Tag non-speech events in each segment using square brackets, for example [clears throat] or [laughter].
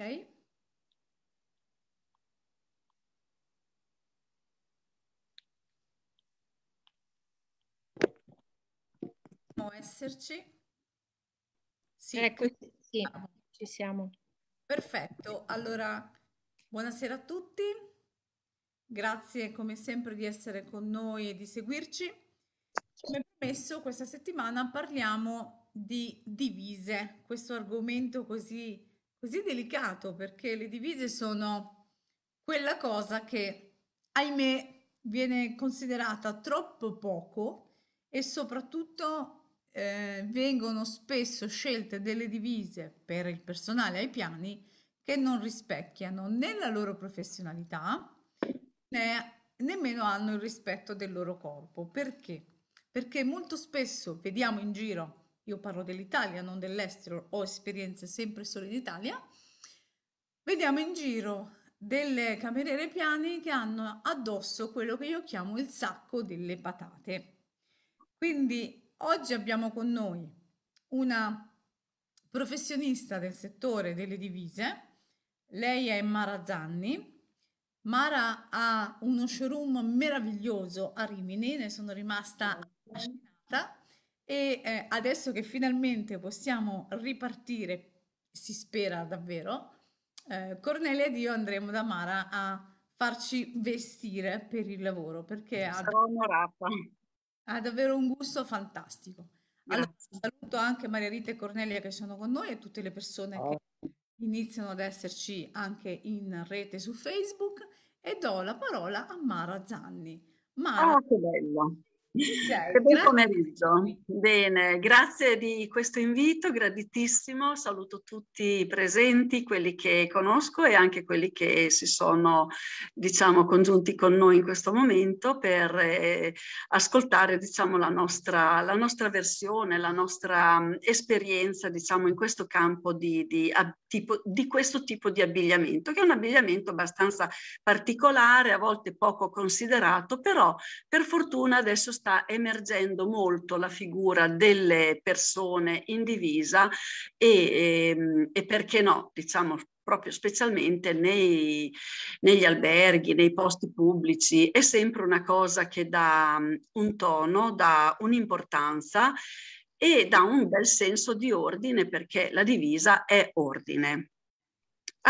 Ok? Dobbiamo esserci. Sì, ecco, sì, ah, ci siamo. Perfetto, allora buonasera a tutti, grazie come sempre di essere con noi e di seguirci. Come promesso, questa settimana parliamo di divise, questo argomento così così delicato perché le divise sono quella cosa che, ahimè, viene considerata troppo poco e soprattutto eh, vengono spesso scelte delle divise per il personale ai piani che non rispecchiano né la loro professionalità né nemmeno hanno il rispetto del loro corpo. Perché? Perché molto spesso vediamo in giro io parlo dell'Italia, non dell'estero, ho esperienze sempre solo in Italia, vediamo in giro delle cameriere piani che hanno addosso quello che io chiamo il sacco delle patate. Quindi oggi abbiamo con noi una professionista del settore delle divise, lei è Mara Zanni. Mara ha uno showroom meraviglioso a Rimini, ne sono rimasta affascinata e eh, adesso che finalmente possiamo ripartire, si spera davvero, eh, Cornelia ed io andremo da Mara a farci vestire per il lavoro perché ha, ha, davvero un gusto fantastico. Allora, saluto anche Maria Rita e Cornelia che sono con noi e tutte le persone che iniziano ad esserci anche in rete su Facebook e do la parola a Mara Zanni. Mara, ah, che bello. Sei. buon pomeriggio. Bene, grazie di questo invito, graditissimo. Saluto tutti i presenti, quelli che conosco e anche quelli che si sono, diciamo, congiunti con noi in questo momento per eh, ascoltare, diciamo, la nostra, la nostra, versione, la nostra mh, mm, esperienza, diciamo, in questo campo di, di, a, tipo, di questo tipo di abbigliamento, che è un abbigliamento abbastanza particolare, a volte poco considerato, però per fortuna adesso sta sta emergendo molto la figura delle persone in divisa e, e, ehm, e perché no, diciamo proprio specialmente nei, negli alberghi, nei posti pubblici, è sempre una cosa che dà un tono, dà un'importanza e dà un bel senso di ordine perché la divisa è ordine.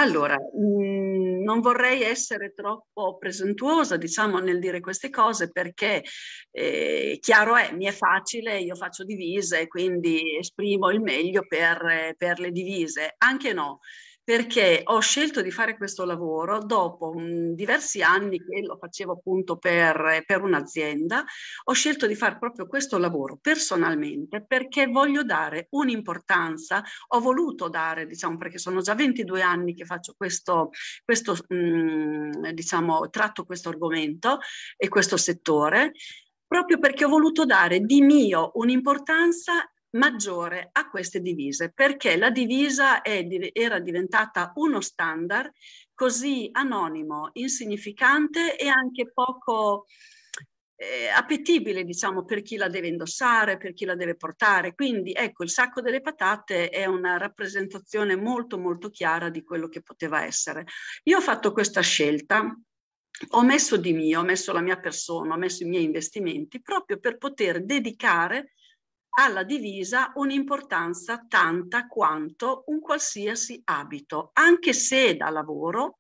Allora, mh, mm, non vorrei essere troppo presuntuosa, diciamo, nel dire queste cose perché, eh, chiaro è, mi è facile, io faccio divise, quindi esprimo il meglio per, eh, per le divise. Anche no, perché ho scelto di fare questo lavoro dopo mh, mm, diversi anni che lo facevo appunto per, per un'azienda, ho scelto di fare proprio questo lavoro personalmente perché voglio dare un'importanza, ho voluto dare, diciamo, perché sono già 22 anni che faccio questo, questo mh, mm, diciamo, tratto questo argomento e questo settore, proprio perché ho voluto dare di mio un'importanza maggiore a queste divise, perché la divisa è, era diventata uno standard così anonimo, insignificante e anche poco eh, appetibile, diciamo, per chi la deve indossare, per chi la deve portare. Quindi, ecco, il sacco delle patate è una rappresentazione molto, molto chiara di quello che poteva essere. Io ho fatto questa scelta. Ho messo di mio, ho messo la mia persona, ho messo i miei investimenti proprio per poter dedicare alla divisa un'importanza tanta quanto un qualsiasi abito, anche se da lavoro,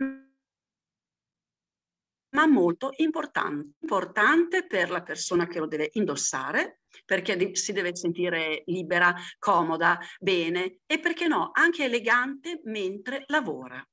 ma molto importante, importante per la persona che lo deve indossare, perché si deve sentire libera, comoda, bene e perché no, anche elegante mentre lavora.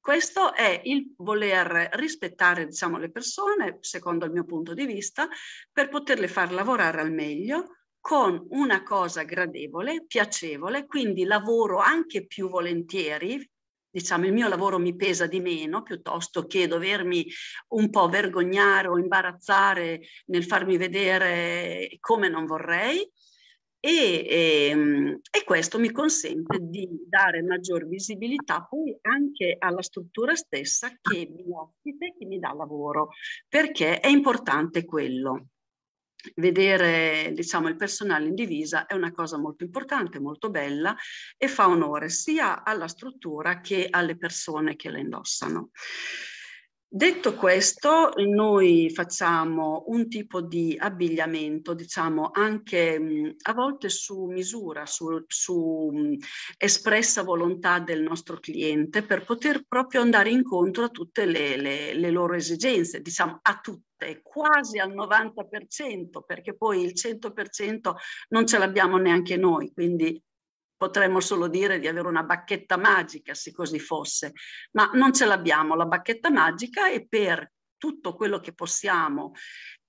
Questo è il voler rispettare diciamo, le persone, secondo il mio punto di vista, per poterle far lavorare al meglio, con una cosa gradevole, piacevole, quindi lavoro anche più volentieri, diciamo il mio lavoro mi pesa di meno piuttosto che dovermi un po' vergognare o imbarazzare nel farmi vedere come non vorrei e, e, ehm, e questo mi consente di dare maggior visibilità poi anche alla struttura stessa che mi ospita e che mi dà lavoro perché è importante quello vedere diciamo, il personale in divisa è una cosa molto importante, molto bella e fa onore sia alla struttura che alle persone che la indossano. Detto questo, noi facciamo un tipo di abbigliamento, diciamo anche a volte su misura, su, su espressa volontà del nostro cliente per poter proprio andare incontro a tutte le, le, le loro esigenze, diciamo a tutte quasi al 90%, perché poi il 100% non ce l'abbiamo neanche noi, quindi potremmo solo dire di avere una bacchetta magica se così fosse, ma non ce l'abbiamo la bacchetta magica e per tutto quello che possiamo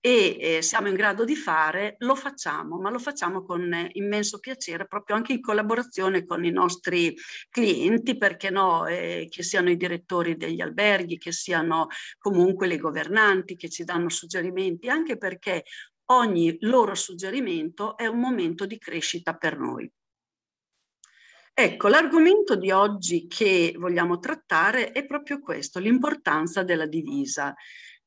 e eh, siamo in grado di fare, lo facciamo, ma lo facciamo con eh, immenso piacere, proprio anche in collaborazione con i nostri clienti, perché no, eh, che siano i direttori degli alberghi, che siano comunque le governanti che ci danno suggerimenti, anche perché ogni loro suggerimento è un momento di crescita per noi. Ecco, l'argomento di oggi che vogliamo trattare è proprio questo, l'importanza della divisa.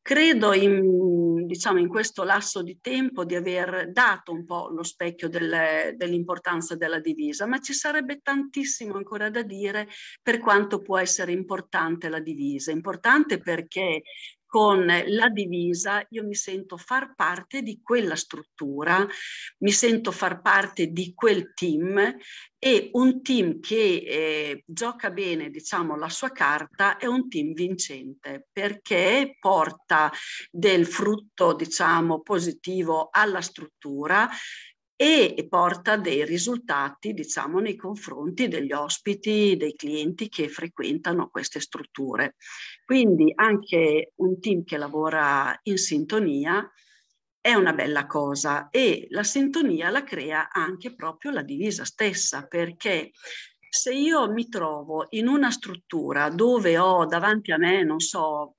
Credo in, diciamo, in, questo lasso di tempo di aver dato un po' lo specchio del, dell'importanza della divisa, ma ci sarebbe tantissimo ancora da dire per quanto può essere importante la divisa. Importante perché con la divisa io mi sento far parte di quella struttura, mi sento far parte di quel team e un team che eh, gioca bene, diciamo, la sua carta è un team vincente perché porta del frutto, diciamo, positivo alla struttura e porta dei risultati, diciamo, nei confronti degli ospiti, dei clienti che frequentano queste strutture. Quindi anche un team che lavora in sintonia è una bella cosa e la sintonia la crea anche proprio la divisa stessa, perché se io mi trovo in una struttura dove ho davanti a me, non so,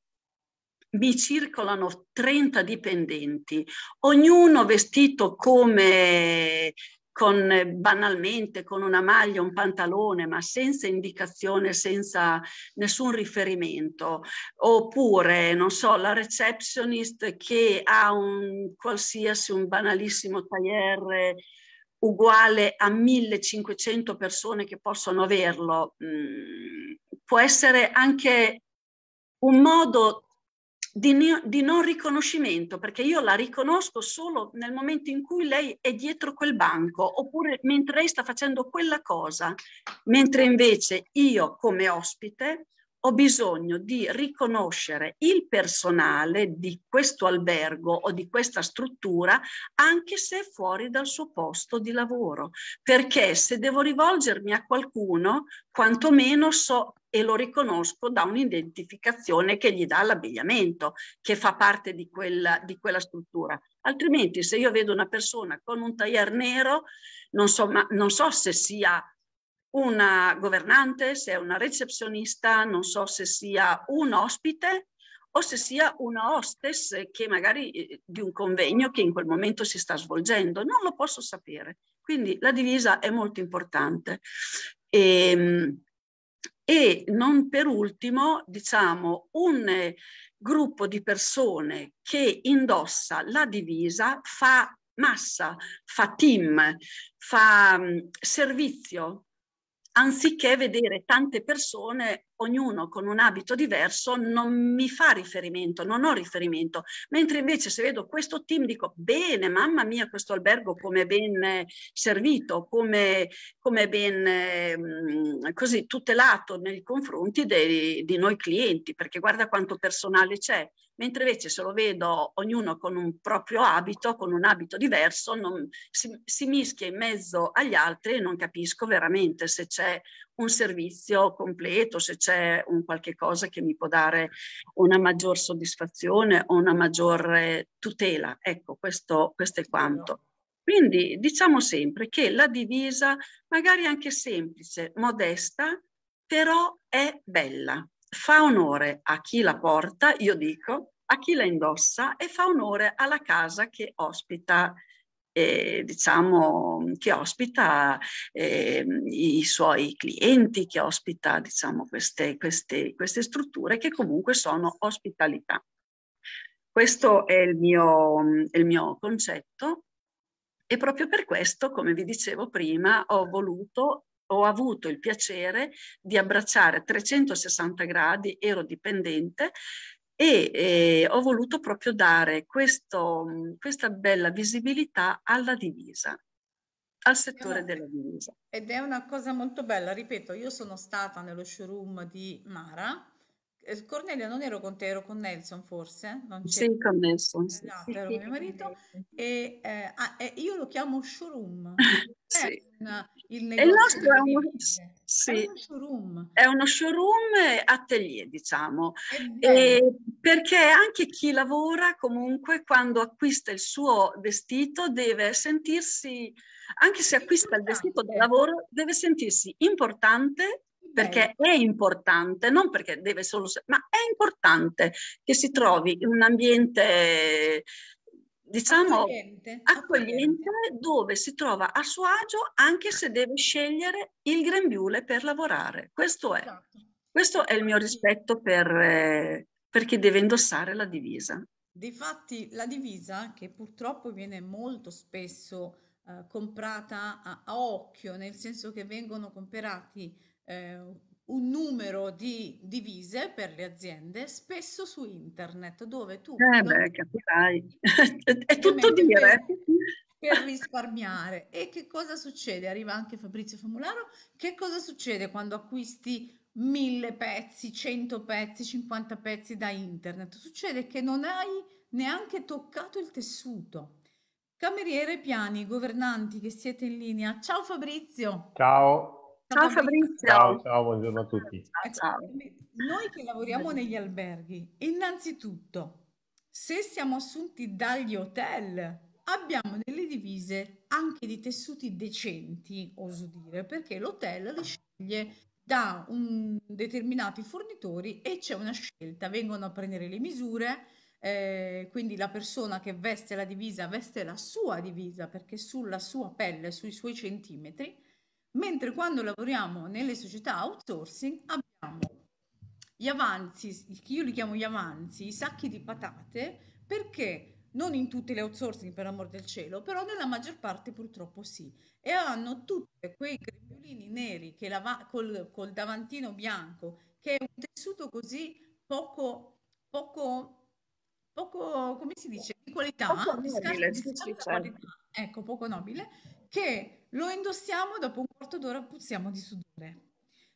mi circolano 30 dipendenti, ognuno vestito come con, banalmente con una maglia, un pantalone, ma senza indicazione, senza nessun riferimento, oppure, non so, la receptionist che ha un qualsiasi, un banalissimo tagliere uguale a 1500 persone che possono averlo, mm, può essere anche un modo di, di non riconoscimento, perché io la riconosco solo nel momento in cui lei è dietro quel banco, oppure mentre lei sta facendo quella cosa, mentre invece io come ospite ho bisogno di riconoscere il personale di questo albergo o di questa struttura anche se è fuori dal suo posto di lavoro, perché se devo rivolgermi a qualcuno, quantomeno so e lo riconosco da un'identificazione che gli dà l'abbigliamento, che fa parte di quella, di quella struttura. Altrimenti se io vedo una persona con un tailleur nero, non so, ma, non so se sia una governante, se è una recepzionista, non so se sia un ospite o se sia una hostess che magari eh, di un convegno che in quel momento si sta svolgendo, non lo posso sapere. Quindi la divisa è molto importante. E, ehm, e non per ultimo, diciamo, un eh, gruppo di persone che indossa la divisa fa massa, fa team, fa mm, servizio, anziché vedere tante persone, ognuno con un abito diverso, non mi fa riferimento, non ho riferimento. Mentre invece se vedo questo team dico, bene, mamma mia, questo albergo come ben eh, servito, come, come ben ehm, così tutelato nei confronti dei, di noi clienti, perché guarda quanto personale c'è mentre invece se lo vedo ognuno con un proprio abito, con un abito diverso, non, si, si mischia in mezzo agli altri e non capisco veramente se c'è un servizio completo, se c'è un qualche cosa che mi può dare una maggior soddisfazione o una maggiore tutela. Ecco, questo, questo è quanto. Quindi diciamo sempre che la divisa, magari anche semplice, modesta, però è bella fa onore a chi la porta, io dico, a chi la indossa e fa onore alla casa che ospita eh, diciamo, che ospita eh, i suoi clienti, che ospita diciamo, queste, queste, queste, strutture che comunque sono ospitalità. Questo è il mio, il mio concetto e proprio per questo, come vi dicevo prima, ho voluto ho avuto il piacere di abbracciare 360 gradi, ero dipendente e eh, ho voluto proprio dare questo, questa bella visibilità alla divisa, al settore una, della divisa. Ed è una cosa molto bella, ripeto, io sono stata nello showroom di Mara eh, Cornelia, non ero con te, ero con Nelson forse? Non sì, con Nelson. Sì. Esatto, eh, ero con mio marito. [laughs] E, eh, ah, eh, io lo chiamo showroom. [laughs] Cioè, sì. Una, il nostro è, sì. è uno showroom. È uno showroom atelier, diciamo. perché anche chi lavora comunque quando acquista il suo vestito deve sentirsi, anche se acquista il vestito da lavoro, deve sentirsi importante perché è importante, non perché deve solo, ma è importante che si trovi in un ambiente diciamo accogliente, accogliente, dove si trova a suo agio anche se deve scegliere il grembiule per lavorare. Questo è, esatto. questo è il mio rispetto per, per chi deve indossare la divisa. Difatti la divisa che purtroppo viene molto spesso eh, comprata a, a, occhio, nel senso che vengono comprati eh, un numero di divise per le aziende, spesso su internet, dove tu... Eh beh, capirai, [laughs] è tutto dire. Per, per risparmiare. E che cosa succede? Arriva anche Fabrizio Famularo. Che cosa succede quando acquisti mille pezzi, cento pezzi, cinquanta pezzi da internet? Succede che non hai neanche toccato il tessuto. Cameriere Piani, governanti che siete in linea. Ciao Fabrizio. Ciao. Ciao Fabrizio. Ciao, ciao, buongiorno a tutti. Ciao. Noi che lavoriamo negli alberghi, innanzitutto, se siamo assunti dagli hotel, abbiamo delle divise anche di tessuti decenti, oso dire, perché l'hotel le sceglie da determinati fornitori e c'è una scelta, vengono a prendere le misure, eh, quindi la persona che veste la divisa veste la sua divisa perché sulla sua pelle, sui suoi centimetri Mentre quando lavoriamo nelle società outsourcing abbiamo gli avanzi, io li chiamo gli avanzi, i sacchi di patate, perché non in tutte le outsourcing per amor del cielo, però nella maggior parte purtroppo sì. E hanno tutti quei grembiolini neri che la, col, col davantino bianco, che è un tessuto così poco, poco, poco come si dice, di qualità, poco nobile, di scarsa certo. qualità, ecco, poco nobile, che lo indossiamo, dopo un quarto d'ora puzziamo di sudore.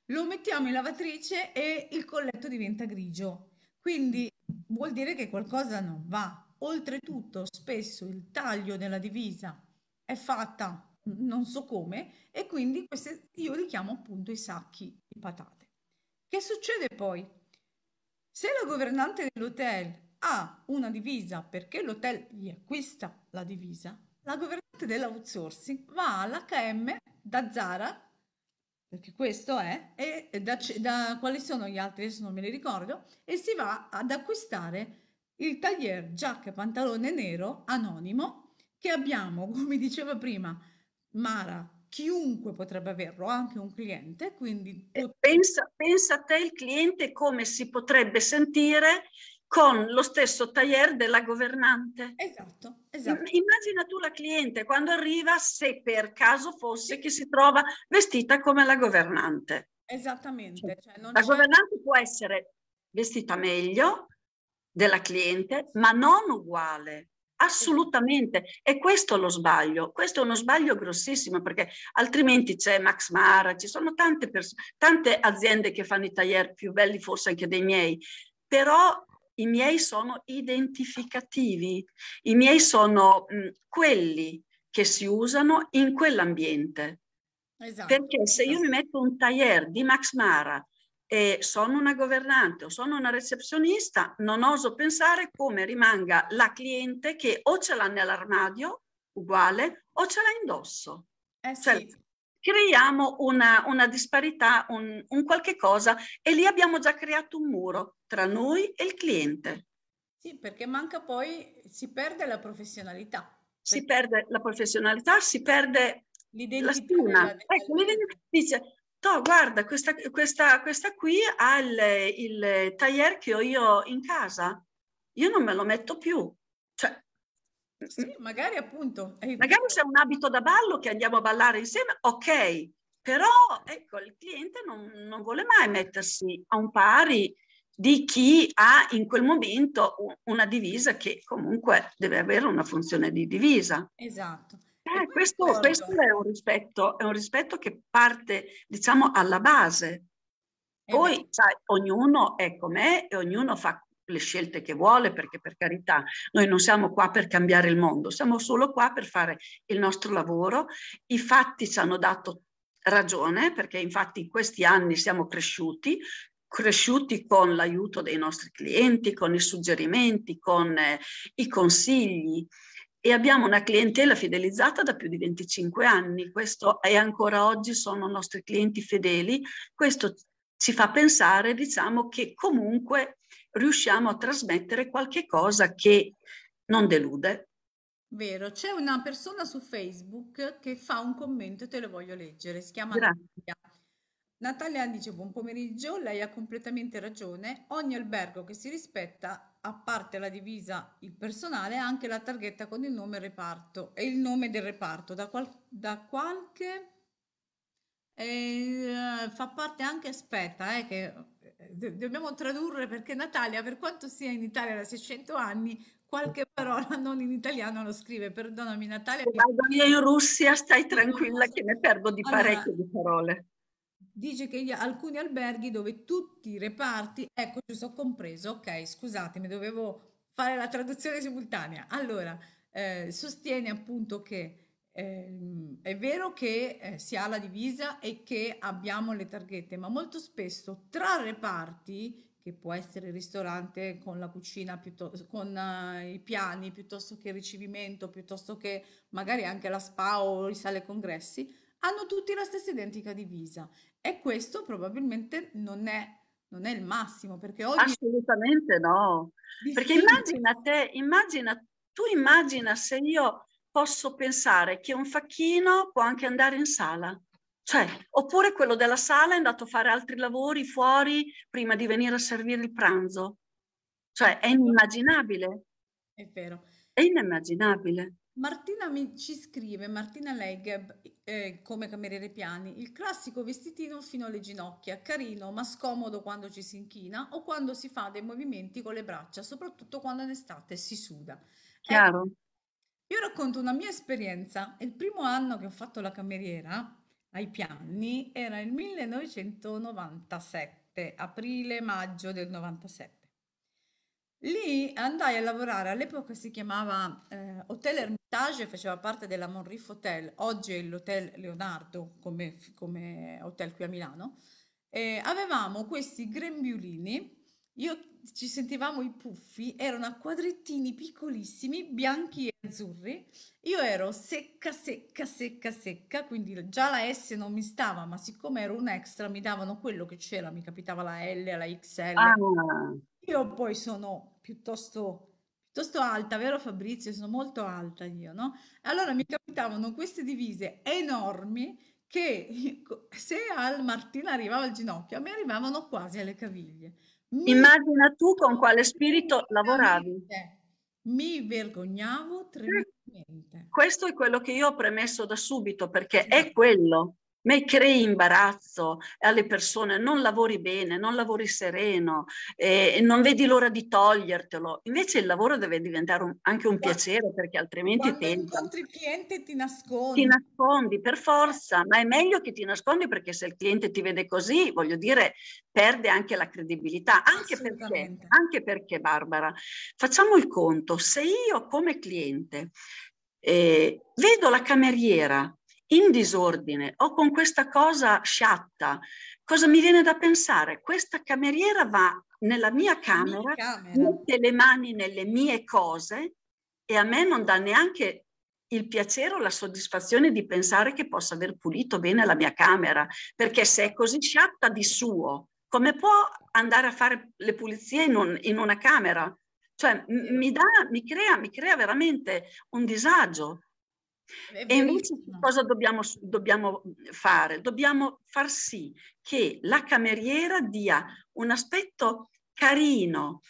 Lo mettiamo in lavatrice e il colletto diventa grigio. Quindi vuol dire che qualcosa non va. Oltretutto, spesso il taglio della divisa è fatta non so come e quindi queste, io li chiamo appunto i sacchi di patate. Che succede poi? Se la governante dell'hotel ha una divisa perché l'hotel gli acquista la divisa, la governante dell'outsourcing va all'HM da Zara, perché questo è, e da, da quali sono gli altri, adesso non me li ricordo, e si va ad acquistare il taglier giacca e pantalone nero anonimo che abbiamo, [laughs] come diceva prima Mara, chiunque potrebbe averlo, anche un cliente. Quindi... Pensa, pensa a te il cliente come si potrebbe sentire con lo stesso tailleur della governante. Esatto, esatto. Immagina tu la cliente quando arriva se per caso fosse che si trova vestita come la governante. Esattamente. Cioè, cioè la c'è... governante può essere vestita meglio della cliente, ma non uguale. Assolutamente, e questo è lo sbaglio, questo è uno sbaglio grossissimo perché altrimenti c'è Max Mara, ci sono tante, pers- tante aziende che fanno i tagliere più belli forse anche dei miei, però i miei sono identificativi, i miei sono mh, quelli che si usano in quell'ambiente. Esatto, Perché se io mi esatto. metto un tailleur di Max Mara e sono una governante o sono una rezepzionista, non oso pensare come rimanga la cliente che o ce l'ha nell'armadio uguale o ce l'ha indosso. Eh cioè, sì. cioè, creiamo una, una disparità, un, un, qualche cosa e lì abbiamo già creato un muro tra noi e il cliente. Sì, perché manca poi, si perde la professionalità. Si perde la professionalità, si perde l'identità. La ecco, l'identità dice, no, guarda, questa, questa, questa qui ha il, il taglier che ho io in casa, io non me lo metto più. Cioè, sì, mm. magari appunto. Eh, magari c'è un abito da ballo che andiamo a ballare insieme, ok, però ecco, il cliente non, non vuole mai mettersi a un pari di chi ha in quel momento una divisa che comunque deve avere una funzione di divisa. Esatto. Eh, questo, questo è, un rispetto, è, un rispetto, che parte, diciamo, alla base. Eh poi, sai, ognuno è com'è e ognuno fa le scelte che vuole, perché per carità noi non siamo qua per cambiare il mondo, siamo solo qua per fare il nostro lavoro. I fatti ci hanno dato ragione, perché infatti in questi anni siamo cresciuti, cresciuti con l'aiuto dei nostri clienti, con i suggerimenti, con eh, i consigli e abbiamo una clientela fidelizzata da più di 25 anni, questo e ancora oggi sono nostri clienti fedeli, questo ci fa pensare diciamo che comunque riusciamo a trasmettere qualche cosa che non delude. Vero, c'è una persona su Facebook che fa un commento e te lo voglio leggere, si chiama Natalia. Natalia dice buon pomeriggio, lei ha completamente ragione, ogni albergo che si rispetta, a parte la divisa, il personale, ha anche la targhetta con il nome reparto e il nome del reparto, da, qual- da qualche... Eh, fa parte anche, aspetta, eh, che eh, do- dobbiamo tradurre perché Natalia, per quanto sia in Italia da 600 anni, qualche parola [laughs] non in italiano lo scrive. Perdonami Natalia. Se vado via in Russia, stai tranquilla che ne perdo di parecchie allora, di parole. Dice che alcuni alberghi dove tutti i reparti, ecco ci sono compreso, ok scusatemi, dovevo fare la traduzione simultanea. Allora, eh, sostiene appunto che Ehm, è vero che eh, si ha la divisa e che abbiamo le targhette, ma molto spesso tra reparti, che può essere il ristorante con la cucina, con eh, i piani, piuttosto che il ricevimento, piuttosto che magari anche la spa o i sale congressi, hanno tutti la stessa identica divisa e questo probabilmente non è non è il massimo perché oggi assolutamente no perché immagina te immagina tu immagina se io posso pensare che un facchino può anche andare in sala. Cioè, oppure quello della sala è andato a fare altri lavori fuori prima di venire a servire il pranzo. Cioè, è inimmaginabile. È vero. È inimmaginabile. Martina mi, ci scrive, Martina Legeb, eh, come cameriere piani, il classico vestitino fino alle ginocchia, carino ma scomodo quando ci si inchina o quando si fa dei movimenti con le braccia, soprattutto quando in estate si suda. Ecco, Chiaro. Ecco, io racconto una mia esperienza. Il primo anno che ho fatto la cameriera ai piani era il 1997, aprile-maggio del 97. Lì andai a lavorare, all'epoca si chiamava eh, Hotel Hermitage, faceva parte della Monriff Hotel, oggi è l'Hotel Leonardo come, come hotel qui a Milano. E avevamo questi grembiulini, io ci sentivamo i puffi, erano a quadrettini piccolissimi, bianchi e azzurri. Io ero secca, secca, secca, secca, quindi già la S non mi stava, ma siccome ero un extra mi davano quello che c'era, mi capitava la L, la XL. Ah. Io poi sono piuttosto piuttosto alta, vero Fabrizio? Sono molto alta io, no? Allora mi capitavano queste divise enormi che se al Martina arrivava al ginocchio, a me arrivavano quasi alle caviglie. Immagina tu con quale spirito lavoravi. Mi vergognavo tremendamente. Questo è quello che io ho premesso da subito perché è quello me crei imbarazzo eh, alle persone, non lavori bene, non lavori sereno, eh, non vedi l'ora di togliertelo. Invece il lavoro deve diventare un, anche un piacere perché altrimenti Quando tenta. incontri il cliente ti nascondi. Ti nascondi per forza, ma è meglio che ti nascondi perché se il cliente ti vede così, voglio dire, perde anche la credibilità. Anche perché, anche perché, Barbara, facciamo il conto, se io come cliente eh, vedo la cameriera in disordine o con questa cosa sciatta, cosa mi viene da pensare? Questa cameriera va nella mia camera, camera, mette le mani nelle mie cose e a me non dà neanche il piacere o la soddisfazione di pensare che possa aver pulito bene la mia camera, perché se è così sciatta di suo, come può andare a fare le pulizie in, un, in una camera? Cioè m- mi, dà, mi, crea, mi crea veramente un disagio. E invece cosa dobbiamo, dobbiamo, fare? Dobbiamo far sì che la cameriera dia un aspetto carino,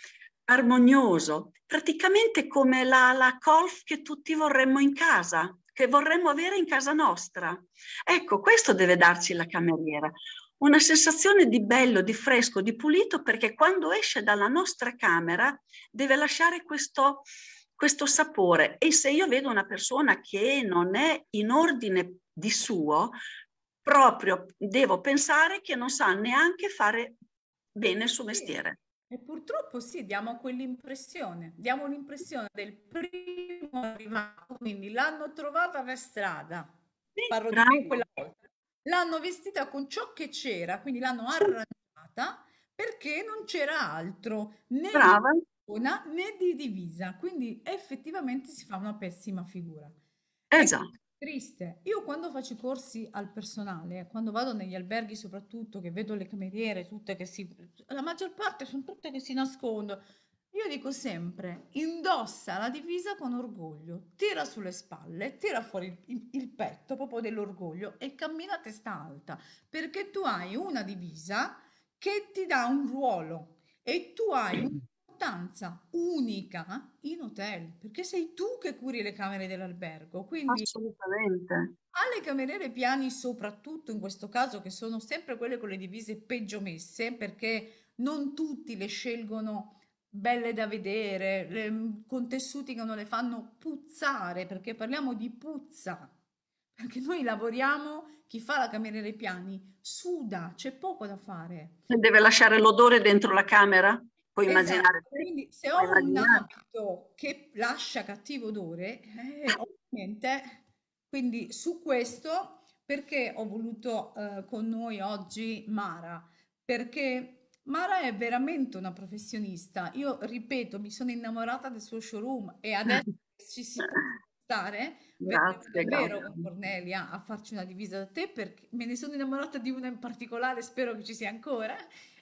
armonioso, praticamente come la, la golf che tutti vorremmo in casa, che vorremmo avere in casa nostra. Ecco, questo deve darci la cameriera una sensazione di bello, di fresco, di pulito, perché quando esce dalla nostra camera deve lasciare questo, questo sapore e se io vedo una persona che non è in ordine di suo, proprio devo pensare che non sa neanche fare bene il suo mestiere. E purtroppo sì, diamo quell'impressione, diamo l'impressione del primo arrivato, quindi l'hanno trovata per strada, sì, parlo bravo. di me quella volta, l'hanno vestita con ciò che c'era, quindi l'hanno arrangiata perché non c'era altro né brava persona né di divisa, quindi effettivamente si fa una pessima figura. Esatto. Triste. Io quando faccio i corsi al personale, eh, quando vado negli alberghi soprattutto, che vedo le cameriere tutte che si... la maggior parte sono tutte che si nascondono. Io dico sempre, indossa la divisa con orgoglio, tira sulle spalle, tira fuori il, il, il petto proprio dell'orgoglio e cammina a testa alta, perché tu hai una divisa che ti dà un ruolo e tu hai un un'importanza unica in hotel, perché sei tu che curi le camere dell'albergo, quindi assolutamente. Alle cameriere piani, soprattutto in questo caso, che sono sempre quelle con le divise peggio messe, perché non tutti le scelgono belle da vedere, le, mm, con tessuti che non le fanno puzzare, perché parliamo di puzza, perché noi lavoriamo, chi fa la cameriere piani suda, c'è poco da fare. Deve lasciare l'odore dentro la camera? Puoi esatto. immaginare. Quindi se ho un abito che lascia cattivo odore, eh, [laughs] ovviamente, quindi su questo perché ho voluto eh, con noi oggi Mara? Perché Mara è veramente una professionista. Io ripeto, mi sono innamorata del suo showroom e adesso [laughs] ci si può stare grazie, davvero grazie. Cornelia a farci una divisa da te perché me ne sono innamorata di una in particolare, spero che ci sia ancora.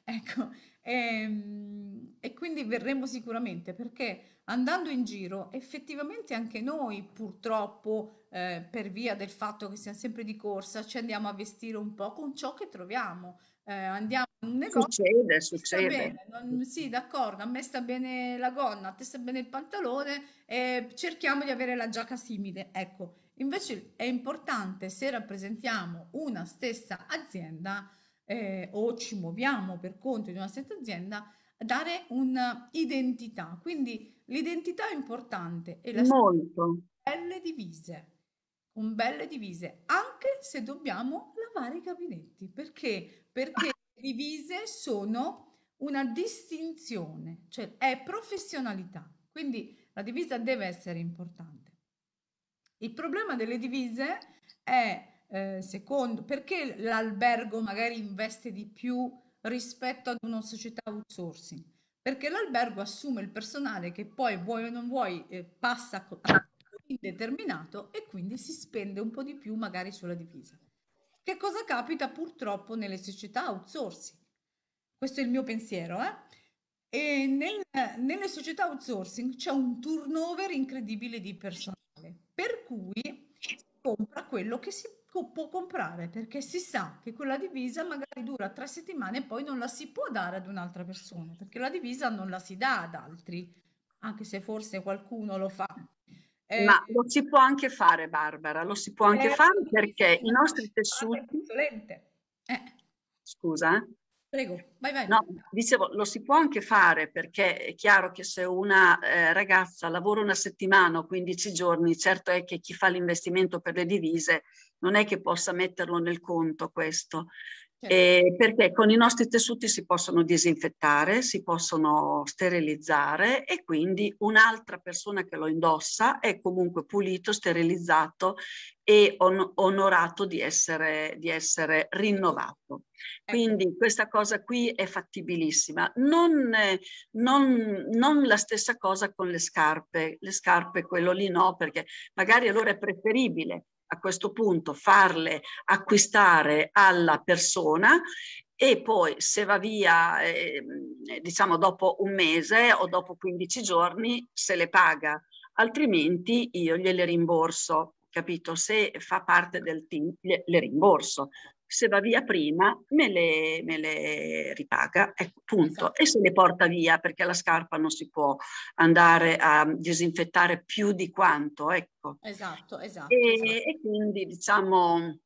Ecco, e, ehm, e, quindi verremo sicuramente perché andando in giro effettivamente anche noi purtroppo eh, per via del fatto che siamo sempre di corsa ci andiamo a vestire un po' con ciò che troviamo eh, andiamo in un negozio succede, succede. Bene, non, sì d'accordo a me sta bene la gonna a te sta bene il pantalone e cerchiamo di avere la giacca simile ecco invece è importante se rappresentiamo una stessa azienda eh, o ci muoviamo per conto di una stessa azienda, dare un'identità. Quindi l'identità è importante e la Molto. belle divise, con belle divise, anche se dobbiamo lavare i gabinetti. Perché? Perché [laughs] le divise sono una distinzione, cioè è professionalità. Quindi la divisa deve essere importante. Il problema delle divise è eh, secondo, perché l'albergo magari investe di più rispetto ad una società outsourcing? Perché l'albergo assume il personale che poi vuoi o non vuoi eh, passa a indeterminato e quindi si spende un po' di più magari sulla divisa. Che cosa capita purtroppo nelle società outsourcing? Questo è il mio pensiero. Eh? E nel, nelle società outsourcing c'è un turnover incredibile di personale, per cui si compra quello che si Ecco, può comprare perché si sa che quella divisa magari dura tre settimane e poi non la si può dare ad un'altra persona perché la divisa non la si dà ad altri, anche se forse qualcuno lo fa. Eh, Ma lo si può anche fare, Barbara, lo si può anche eh, fare perché i nostri tessuti... Eh. Scusa? Eh? Prego, vai vai. No, dicevo, lo si può anche fare perché è chiaro che se una eh, ragazza lavora una settimana o 15 giorni, certo è che chi fa l'investimento per le divise non è che possa metterlo nel conto questo. Eh, perché con i nostri tessuti si possono disinfettare, si possono sterilizzare e quindi un'altra persona che lo indossa è comunque pulito, sterilizzato e on- onorato di essere, di essere, rinnovato. Ecco. Quindi questa cosa qui è fattibilissima. Non, non, non, la stessa cosa con le scarpe, le scarpe quello lì no, perché magari allora è preferibile a questo punto farle acquistare alla persona e poi se va via, eh, diciamo dopo un mese o dopo 15 giorni, se le paga, altrimenti io gliele rimborso capito? Se fa parte del team le, rimborso, se va via prima me le, me le ripaga, ecco, punto, esatto. e se le porta via perché la scarpa non si può andare a disinfettare più di quanto, ecco. Esatto, esatto. E, esatto. e quindi diciamo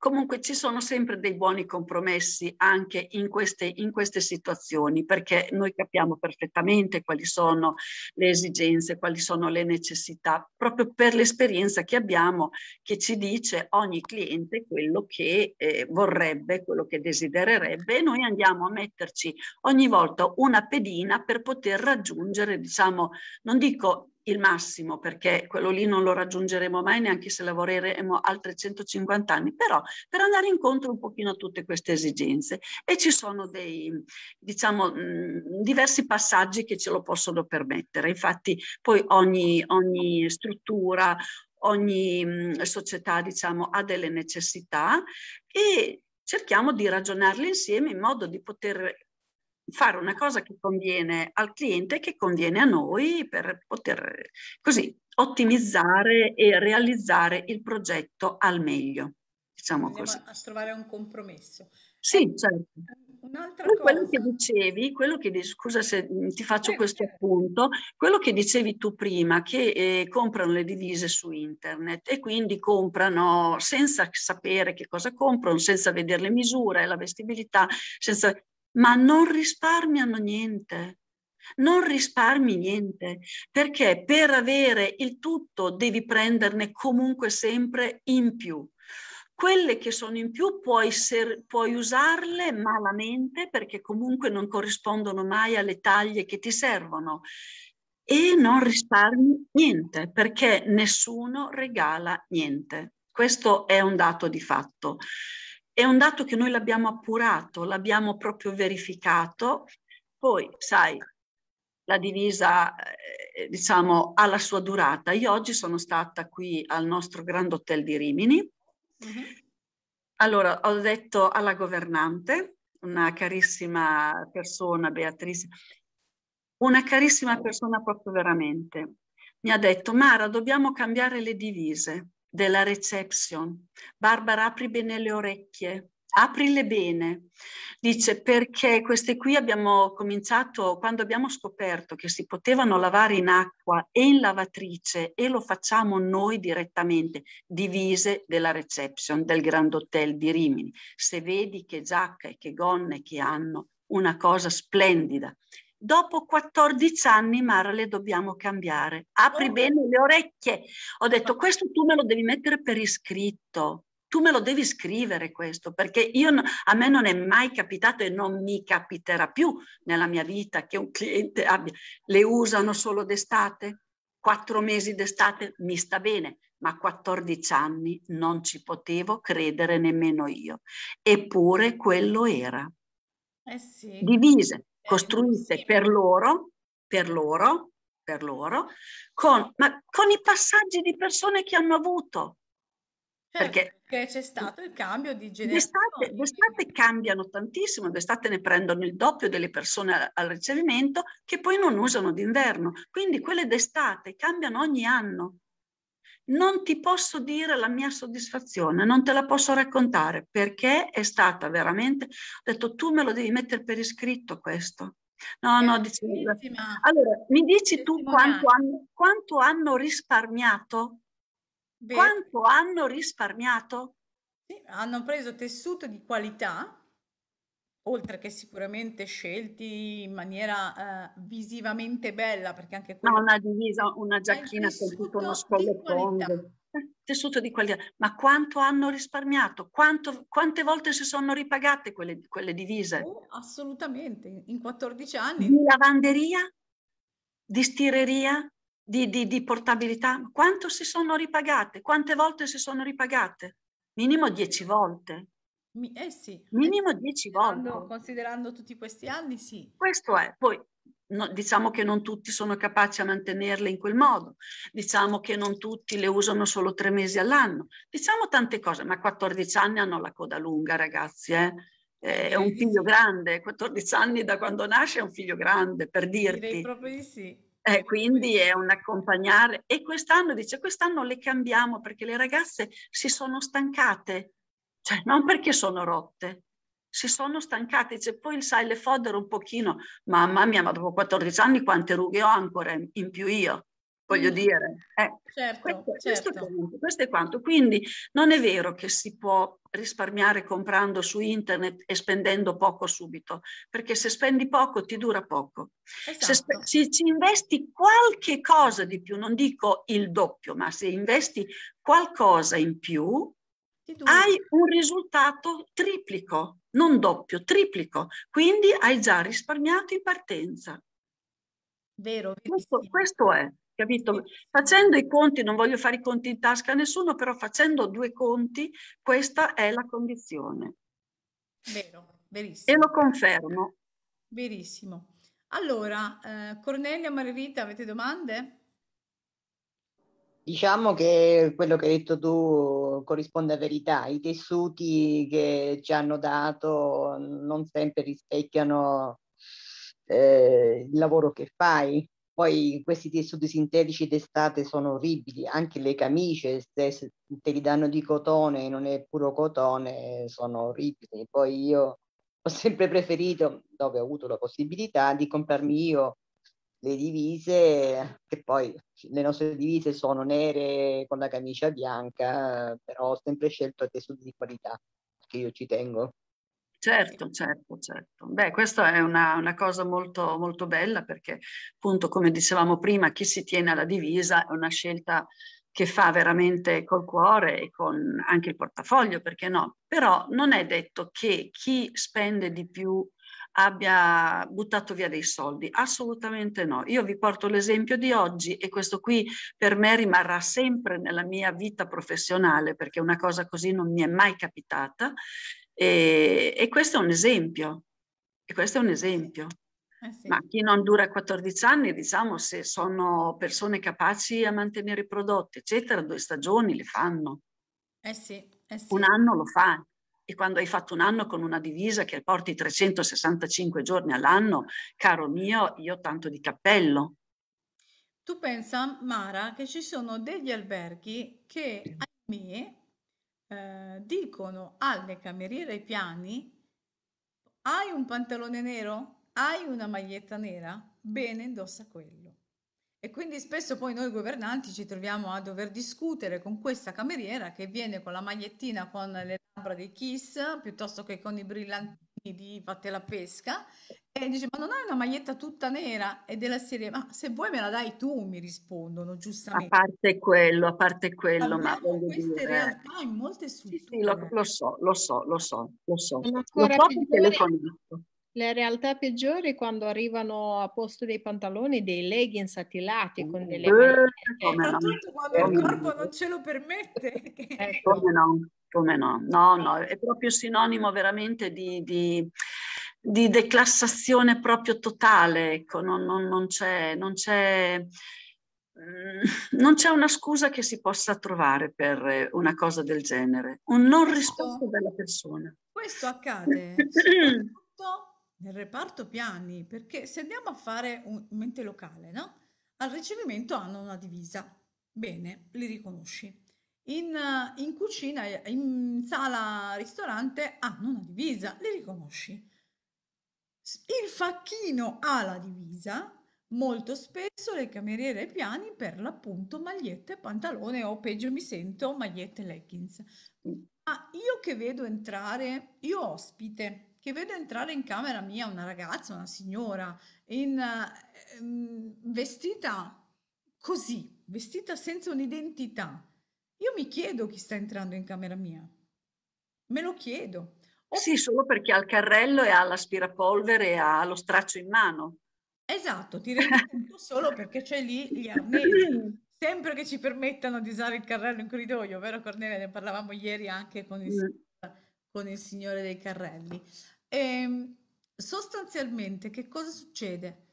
Comunque ci sono sempre dei buoni compromessi anche in queste, in queste situazioni perché noi capiamo perfettamente quali sono le esigenze, quali sono le necessità, proprio per l'esperienza che abbiamo che ci dice ogni cliente quello che eh, vorrebbe, quello che desidererebbe e noi andiamo a metterci ogni volta una pedina per poter raggiungere, diciamo, non dico il massimo, perché quello lì non lo raggiungeremo mai neanche se lavoreremo altri 150 anni, però per andare incontro un pochino a tutte queste esigenze. E ci sono dei, diciamo, diversi passaggi che ce lo possono permettere. Infatti poi ogni, ogni struttura, ogni società, diciamo, ha delle necessità e cerchiamo di ragionarle insieme in modo di poter fare una cosa che conviene al cliente e che conviene a noi per poter così ottimizzare e realizzare il progetto al meglio. Diciamo così. A trovare un compromesso. Sì, eh, certo. Eh, un'altra Poi cosa. Quello che dicevi, quello che, scusa se mm, ti faccio eh, questo appunto, certo. quello che dicevi tu prima, che eh, comprano le divise su internet e quindi comprano senza sapere che cosa comprano, senza vedere le misure, la vestibilità, senza, ma non risparmiano niente. Non risparmi niente, perché per avere il tutto devi prenderne comunque sempre in più. Quelle che sono in più puoi, ser- puoi usarle malamente perché comunque non corrispondono mai alle taglie che ti servono e non risparmi niente perché nessuno regala niente. Questo è un dato di fatto è un dato che noi l'abbiamo appurato, l'abbiamo proprio verificato. Poi, sai, la divisa, eh, diciamo, ha la sua durata. Io oggi sono stata qui al nostro Grand Hotel di Rimini. Mm-hmm. Allora, ho detto alla governante, una carissima persona, Beatrice, una carissima persona proprio veramente, mi ha detto, Mara, dobbiamo cambiare le divise della reception. Barbara, apri bene le orecchie, aprile bene. Dice perché queste qui abbiamo cominciato quando abbiamo scoperto che si potevano lavare in acqua e in lavatrice e lo facciamo noi direttamente, divise della reception del Grand Hotel di Rimini. Se vedi che giacca e che gonne che hanno, una cosa splendida. Dopo 14 anni, Mara, le dobbiamo cambiare. Apri oh. bene le orecchie. Ho detto, questo tu me lo devi mettere per iscritto. Tu me lo devi scrivere questo, perché io, a me non è mai capitato e non mi capiterà più nella mia vita che un cliente abbia, le usano solo d'estate, quattro mesi d'estate, mi sta bene, ma a 14 anni non ci potevo credere nemmeno io. Eppure quello era. Eh sì. Divise costruite per loro, per loro, per loro, con, ma con i passaggi di persone che hanno avuto. Certo, perché, perché c'è stato il cambio di generazione. D'estate, cambiano tantissimo, d'estate ne prendono il doppio delle persone al, al ricevimento che poi non usano d'inverno. Quindi quelle d'estate cambiano ogni anno non ti posso dire la mia soddisfazione, non te la posso raccontare perché è stata veramente, ho detto tu me lo devi mettere per iscritto questo. No, eh, no, dicevi. Allora, mi dici tu quanto hanno, quanto hanno risparmiato? Beh. Quanto hanno risparmiato? Sì, hanno preso tessuto di qualità Oltre che sicuramente scelti in maniera, ehm, visivamente bella, perché anche No, ah, quello una divisa, una è cioè, un giacchina con tutto uno tessuto di qualità. scollettone. [laughs] Tessuto di qualità. Ma quanto hanno risparmiato? Quanto- quante volte si sono ripagate quelle, quelle divise? Oh, assolutamente, in in 14 anni. Di lavanderia? Di stireria? Di, di- di portabilità? Quanto si sono ripagate? Quante volte si sono ripagate? Minimo dieci volte eh sì, Minimo 10 volte. considerando tutti questi anni, sì. Questo è, poi no, diciamo che non tutti sono capaci a mantenerle in quel modo, diciamo che non tutti le usano solo tre mesi all'anno, diciamo tante cose, ma 14 anni hanno la coda lunga ragazzi, eh? eh è un figlio grande, 14 anni da quando nasce è un figlio grande, per dirti. proprio di sì. Eh, quindi è un accompagnare e quest'anno dice quest'anno le cambiamo perché le ragazze si sono stancate cioè non perché sono rotte, si sono stancate, dice cioè, poi sai le fodero un pochino, mamma mia, ma dopo 14 anni quante rughe ho ancora in più io, voglio mm. dire. Eh, certo, questo, certo. Questo, è quanto, questo, è quanto, Quindi non è vero che si può risparmiare comprando su internet e spendendo poco subito, perché se spendi poco ti dura poco. Esatto. Se, se ci investi qualche cosa di più, non dico il doppio, ma se investi qualcosa in più, hai un risultato triplico, non doppio, triplico. Quindi hai già risparmiato in partenza. Vero. Questo, questo è, capito? Facendo i conti, non voglio fare i conti in tasca a nessuno, però facendo due conti, questa è la condizione. Vero, verissimo. E lo confermo. Verissimo. Allora, eh, Cornelia, Margherita, avete domande? Diciamo che quello che hai detto tu corrisponde a verità. I tessuti che ci hanno dato non sempre rispecchiano eh, il lavoro che fai. Poi questi tessuti sintetici d'estate sono orribili, anche le camicie, se te li danno di cotone, e non è puro cotone, sono orribili. Poi io ho sempre preferito, dove ho avuto la possibilità, di comprarmi io le divise, che poi le nostre divise sono nere con la camicia bianca, però ho sempre scelto tessuti di qualità, che io ci tengo. Certo, certo, certo. Beh, questa è una, una cosa molto, molto bella perché appunto, come dicevamo prima, chi si tiene alla divisa è una scelta che fa veramente col cuore e con anche il portafoglio, perché no? Però non è detto che chi spende di più abbia buttato via dei soldi. Assolutamente no. Io vi porto l'esempio di oggi e questo qui per me rimarrà sempre nella mia vita professionale perché una cosa così non mi è mai capitata e, e questo è un esempio. E questo è un esempio. Eh sì. Ma chi non dura 14 anni, diciamo, se sono persone capaci a mantenere i prodotti, eccetera, due stagioni li fanno. Eh sì, eh sì. Un anno lo fa, e quando hai fatto un anno con una divisa che porti 365 giorni all'anno, caro mio, io tanto di cappello. Tu pensa, Mara, che ci sono degli alberghi che, ahimè, eh, dicono alle cameriere piani, hai un pantalone nero? Hai una maglietta nera? Bene, indossa quello. E quindi spesso poi noi governanti ci troviamo a dover discutere con questa cameriera che viene con la magliettina con le labbra dei Kiss piuttosto che con i brillantini di Fatte la pesca e dice ma non hai una maglietta tutta nera e della serie ma se vuoi me la dai tu mi rispondono giustamente a parte quello a parte quello ma queste dire... realtà in molte strutture sì, sì, lo, lo, so lo so lo so lo so lo so perché lo conosco la realtà peggiori quando arrivano a posto dei pantaloni dei leggings attilati con delle eh, soprattutto no. quando come il corpo non ce lo permette. [laughs] Che... Ecco. Come no, come no? No, no, è proprio sinonimo veramente di, di, di declassazione proprio totale, ecco, non, non, non c'è... Non c'è mm, non c'è una scusa che si possa trovare per una cosa del genere, un non rispetto della persona. Questo accade soprattutto nel reparto piani, perché se andiamo a fare un mente locale, no? Al ricevimento hanno una divisa. Bene, li riconosci in, eh, in cucina, eh, in sala ristorante hanno una divisa, le riconosci. Il facchino ha la divisa, molto spesso le cameriere piani per l'appunto magliette, e pantalone o peggio mi sento magliette leggings. Ma io che vedo entrare, io ospite, che vedo entrare in camera mia una ragazza, una signora, in, uh, vestita così, vestita senza un'identità, io mi chiedo chi sta entrando in camera mia. Me lo chiedo. O sì, solo perché ha il carrello e ha l'aspirapolvere e ha lo straccio in mano. Esatto, ti [laughs] rendi conto solo perché c'è lì gli arnesi. Sempre che ci permettano di usare il carrello in corridoio, vero Cornelia? Ne parlavamo ieri anche con il, mm. con il signore dei carrelli. E, ehm, sostanzialmente che cosa succede?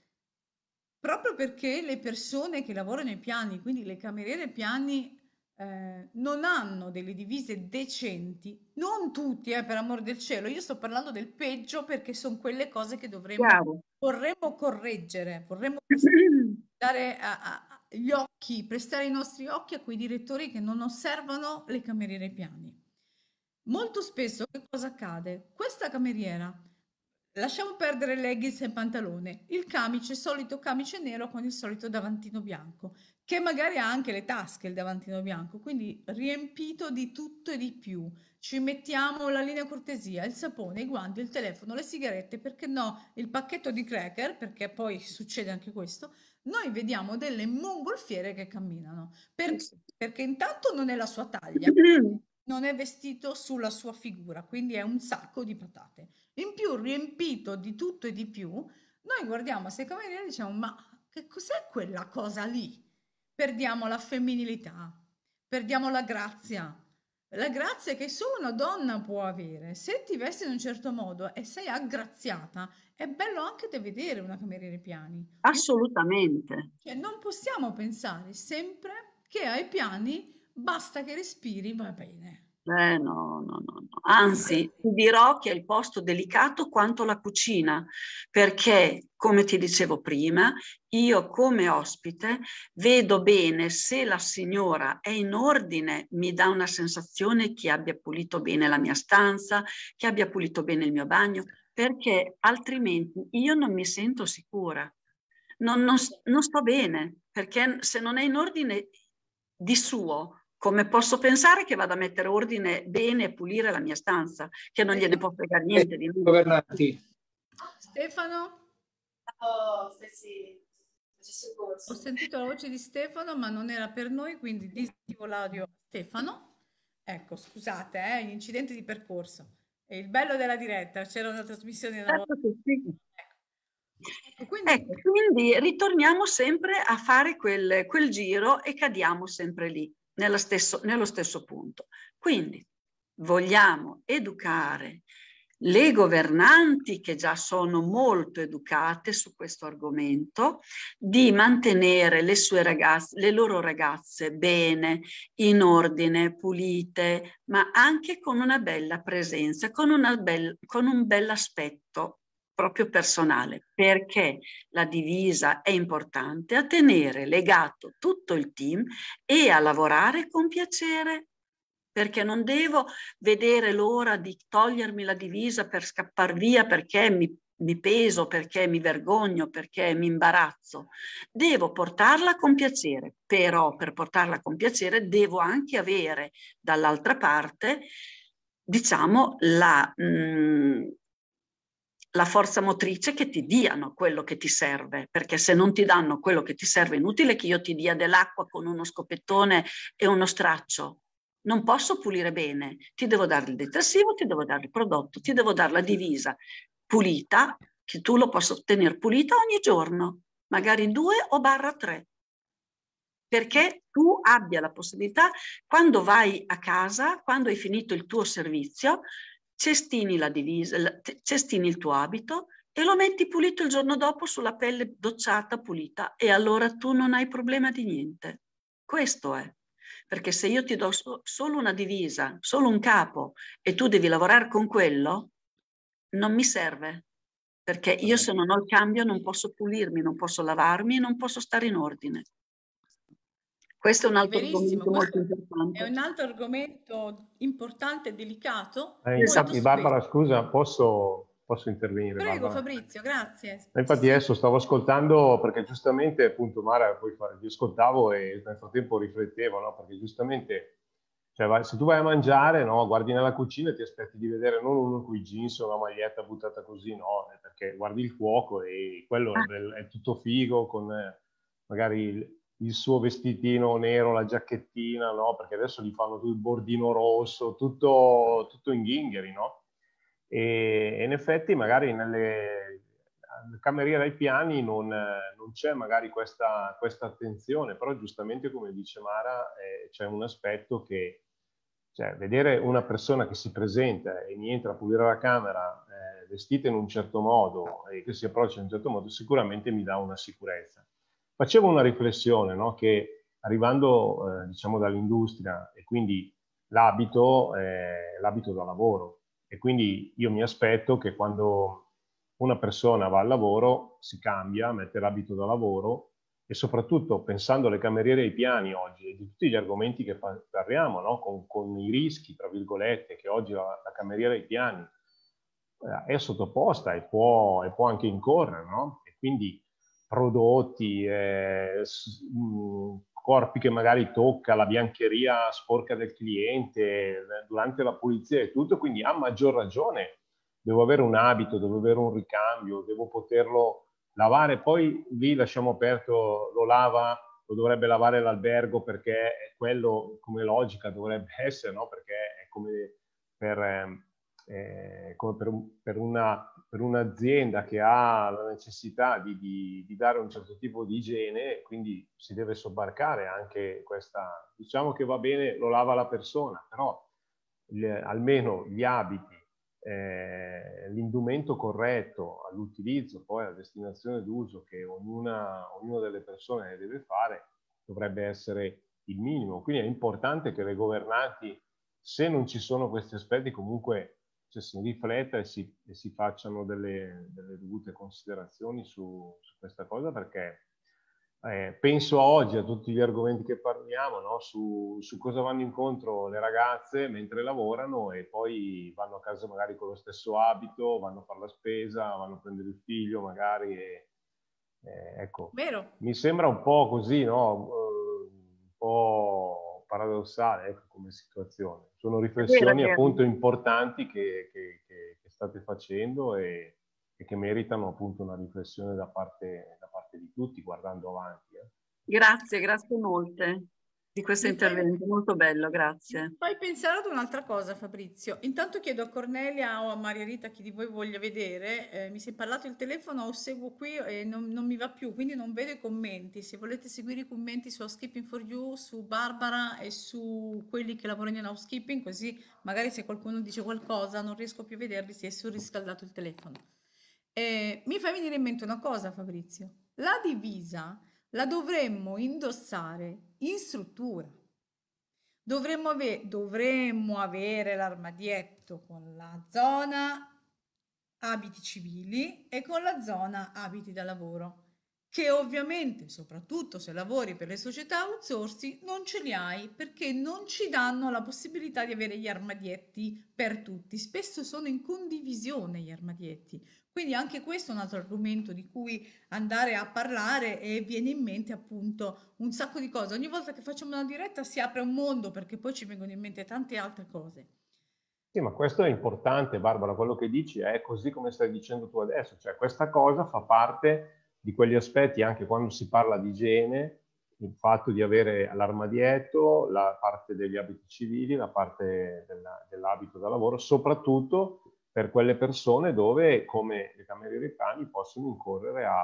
Proprio perché le persone che lavorano ai piani, quindi le cameriere piani eh, non hanno delle divise decenti, non tutti, eh, per amor del cielo, io sto parlando del peggio perché sono quelle cose che dovremmo, vorremmo correggere, vorremmo [clears throat] dare a, a, gli occhi, prestare i nostri occhi a quei direttori che non osservano le cameriere piani. Molto spesso che cosa accade? Questa cameriera, lasciamo perdere leggings e pantalone, il camice, solito camice nero con il solito davantino bianco, che magari ha anche le tasche il davantino bianco, quindi riempito di tutto e di più. Ci mettiamo la linea cortesia, il sapone, i guanti, il telefono, le sigarette, perché no, il pacchetto di cracker, perché poi succede anche questo. Noi vediamo delle mongolfiere che camminano, per, perché intanto non è la sua taglia, [clears throat] non è vestito sulla sua figura, quindi è un sacco di patate. In più, riempito di tutto e di più, noi guardiamo a Secamere e diciamo, ma che cos'è quella cosa lì? perdiamo la femminilità, perdiamo la grazia, la grazia che solo una donna può avere. Se ti vesti in un certo modo e sei aggraziata, è bello anche da vedere una cameriera piani. Assolutamente. Cioè, non possiamo pensare sempre che ai piani basta che respiri, va bene. Eh, no, no, no. Anzi, ti dirò che è il posto delicato quanto la cucina, perché, come ti dicevo prima, io come ospite vedo bene se la signora è in ordine, mi dà una sensazione che abbia pulito bene la mia stanza, che abbia pulito bene il mio bagno, perché altrimenti io non mi sento sicura. Non, non, non sto bene, perché se non è in ordine di suo come posso pensare che vada a mettere ordine bene e pulire la mia stanza, che non gliene può fregare niente di nulla. Governanti. Stefano? Ho sentito la voce di Stefano, ma non era per noi, quindi disattivo l'audio Stefano. Ecco, scusate, è eh, incidente di percorso. È il bello della diretta, c'era una trasmissione da certo sì. Ecco quindi... ecco, quindi... ritorniamo sempre a fare quel, quel giro e cadiamo sempre lì stesso, nello stesso punto. Quindi vogliamo educare le governanti che già sono molto educate su questo argomento, di mantenere le, sue ragazze, le loro ragazze bene, in ordine, pulite, ma anche con una bella presenza, con, una bel, con un bel aspetto proprio personale, perché la divisa è importante a tenere legato tutto il team e a lavorare con piacere, perché non devo vedere l'ora di togliermi la divisa per scappare via perché mi, mi peso, perché mi vergogno, perché mi imbarazzo. Devo portarla con piacere, però per portarla con piacere devo anche avere dall'altra parte diciamo, la, mh, mm, la forza motrice che ti diano quello che ti serve, perché se non ti danno quello che ti serve, è inutile che io ti dia dell'acqua con uno scopettone e uno straccio. Non posso pulire bene, ti devo dare il detersivo, ti devo dare il prodotto, ti devo dare la divisa pulita, che tu lo possa ottenere pulita ogni giorno, magari due o barra tre, perché tu abbia la possibilità, quando vai a casa, quando hai finito il tuo servizio, cestini, la divisa, la, cestini il tuo abito e lo metti pulito il giorno dopo sulla pelle docciata, pulita e allora tu non hai problema di niente. Questo è. Perché se io ti do so, solo una divisa, solo un capo e tu devi lavorare con quello, non mi serve. Perché io se non ho il cambio non posso pulirmi, non posso lavarmi, non posso stare in ordine. Questo è un altro argomento molto importante. È un altro argomento importante e delicato. Eh, infatti, Barbara, scusa, posso, posso intervenire? Prego, Barbara. Fabrizio, grazie. Ma infatti, sì. adesso stavo ascoltando perché giustamente, appunto, Mara, poi vi ascoltavo e nel frattempo riflettevo, no? perché giustamente. Cioè, se tu vai a mangiare, no? guardi nella cucina e ti aspetti di vedere non uno con i jeans o una maglietta buttata così, no, eh, perché guardi il fuoco e quello ah. è, è tutto figo con eh, magari il suo vestitino nero, la giacchettina, no? Perché adesso gli fanno tutto il bordino rosso, tutto, tutto in gingheri, no? E, in effetti magari nelle cameriere ai piani non, non c'è magari questa, questa, attenzione, però giustamente come dice Mara eh, c'è un aspetto che cioè, vedere una persona che si presenta e mi entra a pulire la camera eh, vestita in un certo modo e che si approccia in un certo modo sicuramente mi dà una sicurezza. Facevo una riflessione no? che arrivando eh, diciamo dall'industria e quindi l'abito è eh, l'abito da lavoro e quindi io mi aspetto che quando una persona va al lavoro si cambia, mette l'abito da lavoro e soprattutto pensando alle cameriere e ai piani oggi e di tutti gli argomenti che parliamo, no? con, con, i rischi, tra virgolette, che oggi la, la cameriera e piani eh, è sottoposta e può, e può anche incorrere. No? E quindi prodotti, eh, mm, corpi che magari tocca, la biancheria sporca del cliente, eh, durante la pulizia e tutto, quindi a maggior ragione devo avere un abito, devo avere un ricambio, devo poterlo lavare, poi lì lasciamo aperto, lo lava, lo dovrebbe lavare l'albergo perché è quello come logica dovrebbe [laughs] essere, no? perché è come per ehm, eh, come per, un, per, una, per, un'azienda che ha la necessità di, di, di, dare un certo tipo di igiene, quindi si deve sobbarcare anche questa, diciamo che va bene, lo lava la persona, però gli, almeno gli abiti, eh, l'indumento corretto all'utilizzo, poi alla destinazione d'uso che ognuna, ognuna delle persone deve fare, dovrebbe essere il minimo. Quindi è importante che le governanti, se non ci sono questi aspetti, comunque cioè si rifletta e si, e si facciano delle, delle, dovute considerazioni su, su questa cosa perché eh, penso oggi a tutti gli argomenti che parliamo no? su, su, cosa vanno incontro le ragazze mentre lavorano e poi vanno a casa magari con lo stesso abito, vanno a fare la spesa, vanno a prendere il figlio magari. E, eh, ecco, Vero. mi sembra un po' così, no? un po' paradossale ecco, come situazione. Sono riflessioni appunto importanti che, che, che state facendo e, e, che meritano appunto una riflessione da parte, da parte di tutti guardando avanti. Eh. Grazie, grazie molte di questo intervento, molto bello, grazie. Fai pensare ad un'altra cosa Fabrizio, intanto chiedo a Cornelia o a Maria Rita, chi di voi voglia vedere, eh, mi si è parlato il telefono o seguo qui e non, non, mi va più, quindi non vedo i commenti, se volete seguire i commenti su Housekeeping for You, su Barbara e su quelli che lavorano in Housekeeping, così magari se qualcuno dice qualcosa non riesco più a vederli, si è surriscaldato il telefono. Eh, mi fa venire in mente una cosa Fabrizio, la divisa la dovremmo indossare in struttura. Dovremmo, ave- dovremmo avere l'armadietto con la zona abiti civili e con la zona abiti da lavoro che ovviamente, soprattutto se lavori per le società outsourcing, non ce li hai perché non ci danno la possibilità di avere gli armadietti per tutti. Spesso sono in condivisione gli armadietti. Quindi anche questo è un altro argomento di cui andare a parlare e viene in mente appunto un sacco di cose. Ogni volta che facciamo una diretta si apre un mondo perché poi ci vengono in mente tante altre cose. Sì, ma questo è importante, Barbara, quello che dici è così come stai dicendo tu adesso, cioè questa cosa fa parte di quegli aspetti anche quando si parla di igiene, il fatto di avere l'armadietto, la parte degli abiti civili, la parte dell'abito da lavoro, soprattutto per quelle persone dove, come le cameriere cani, possono incorrere a,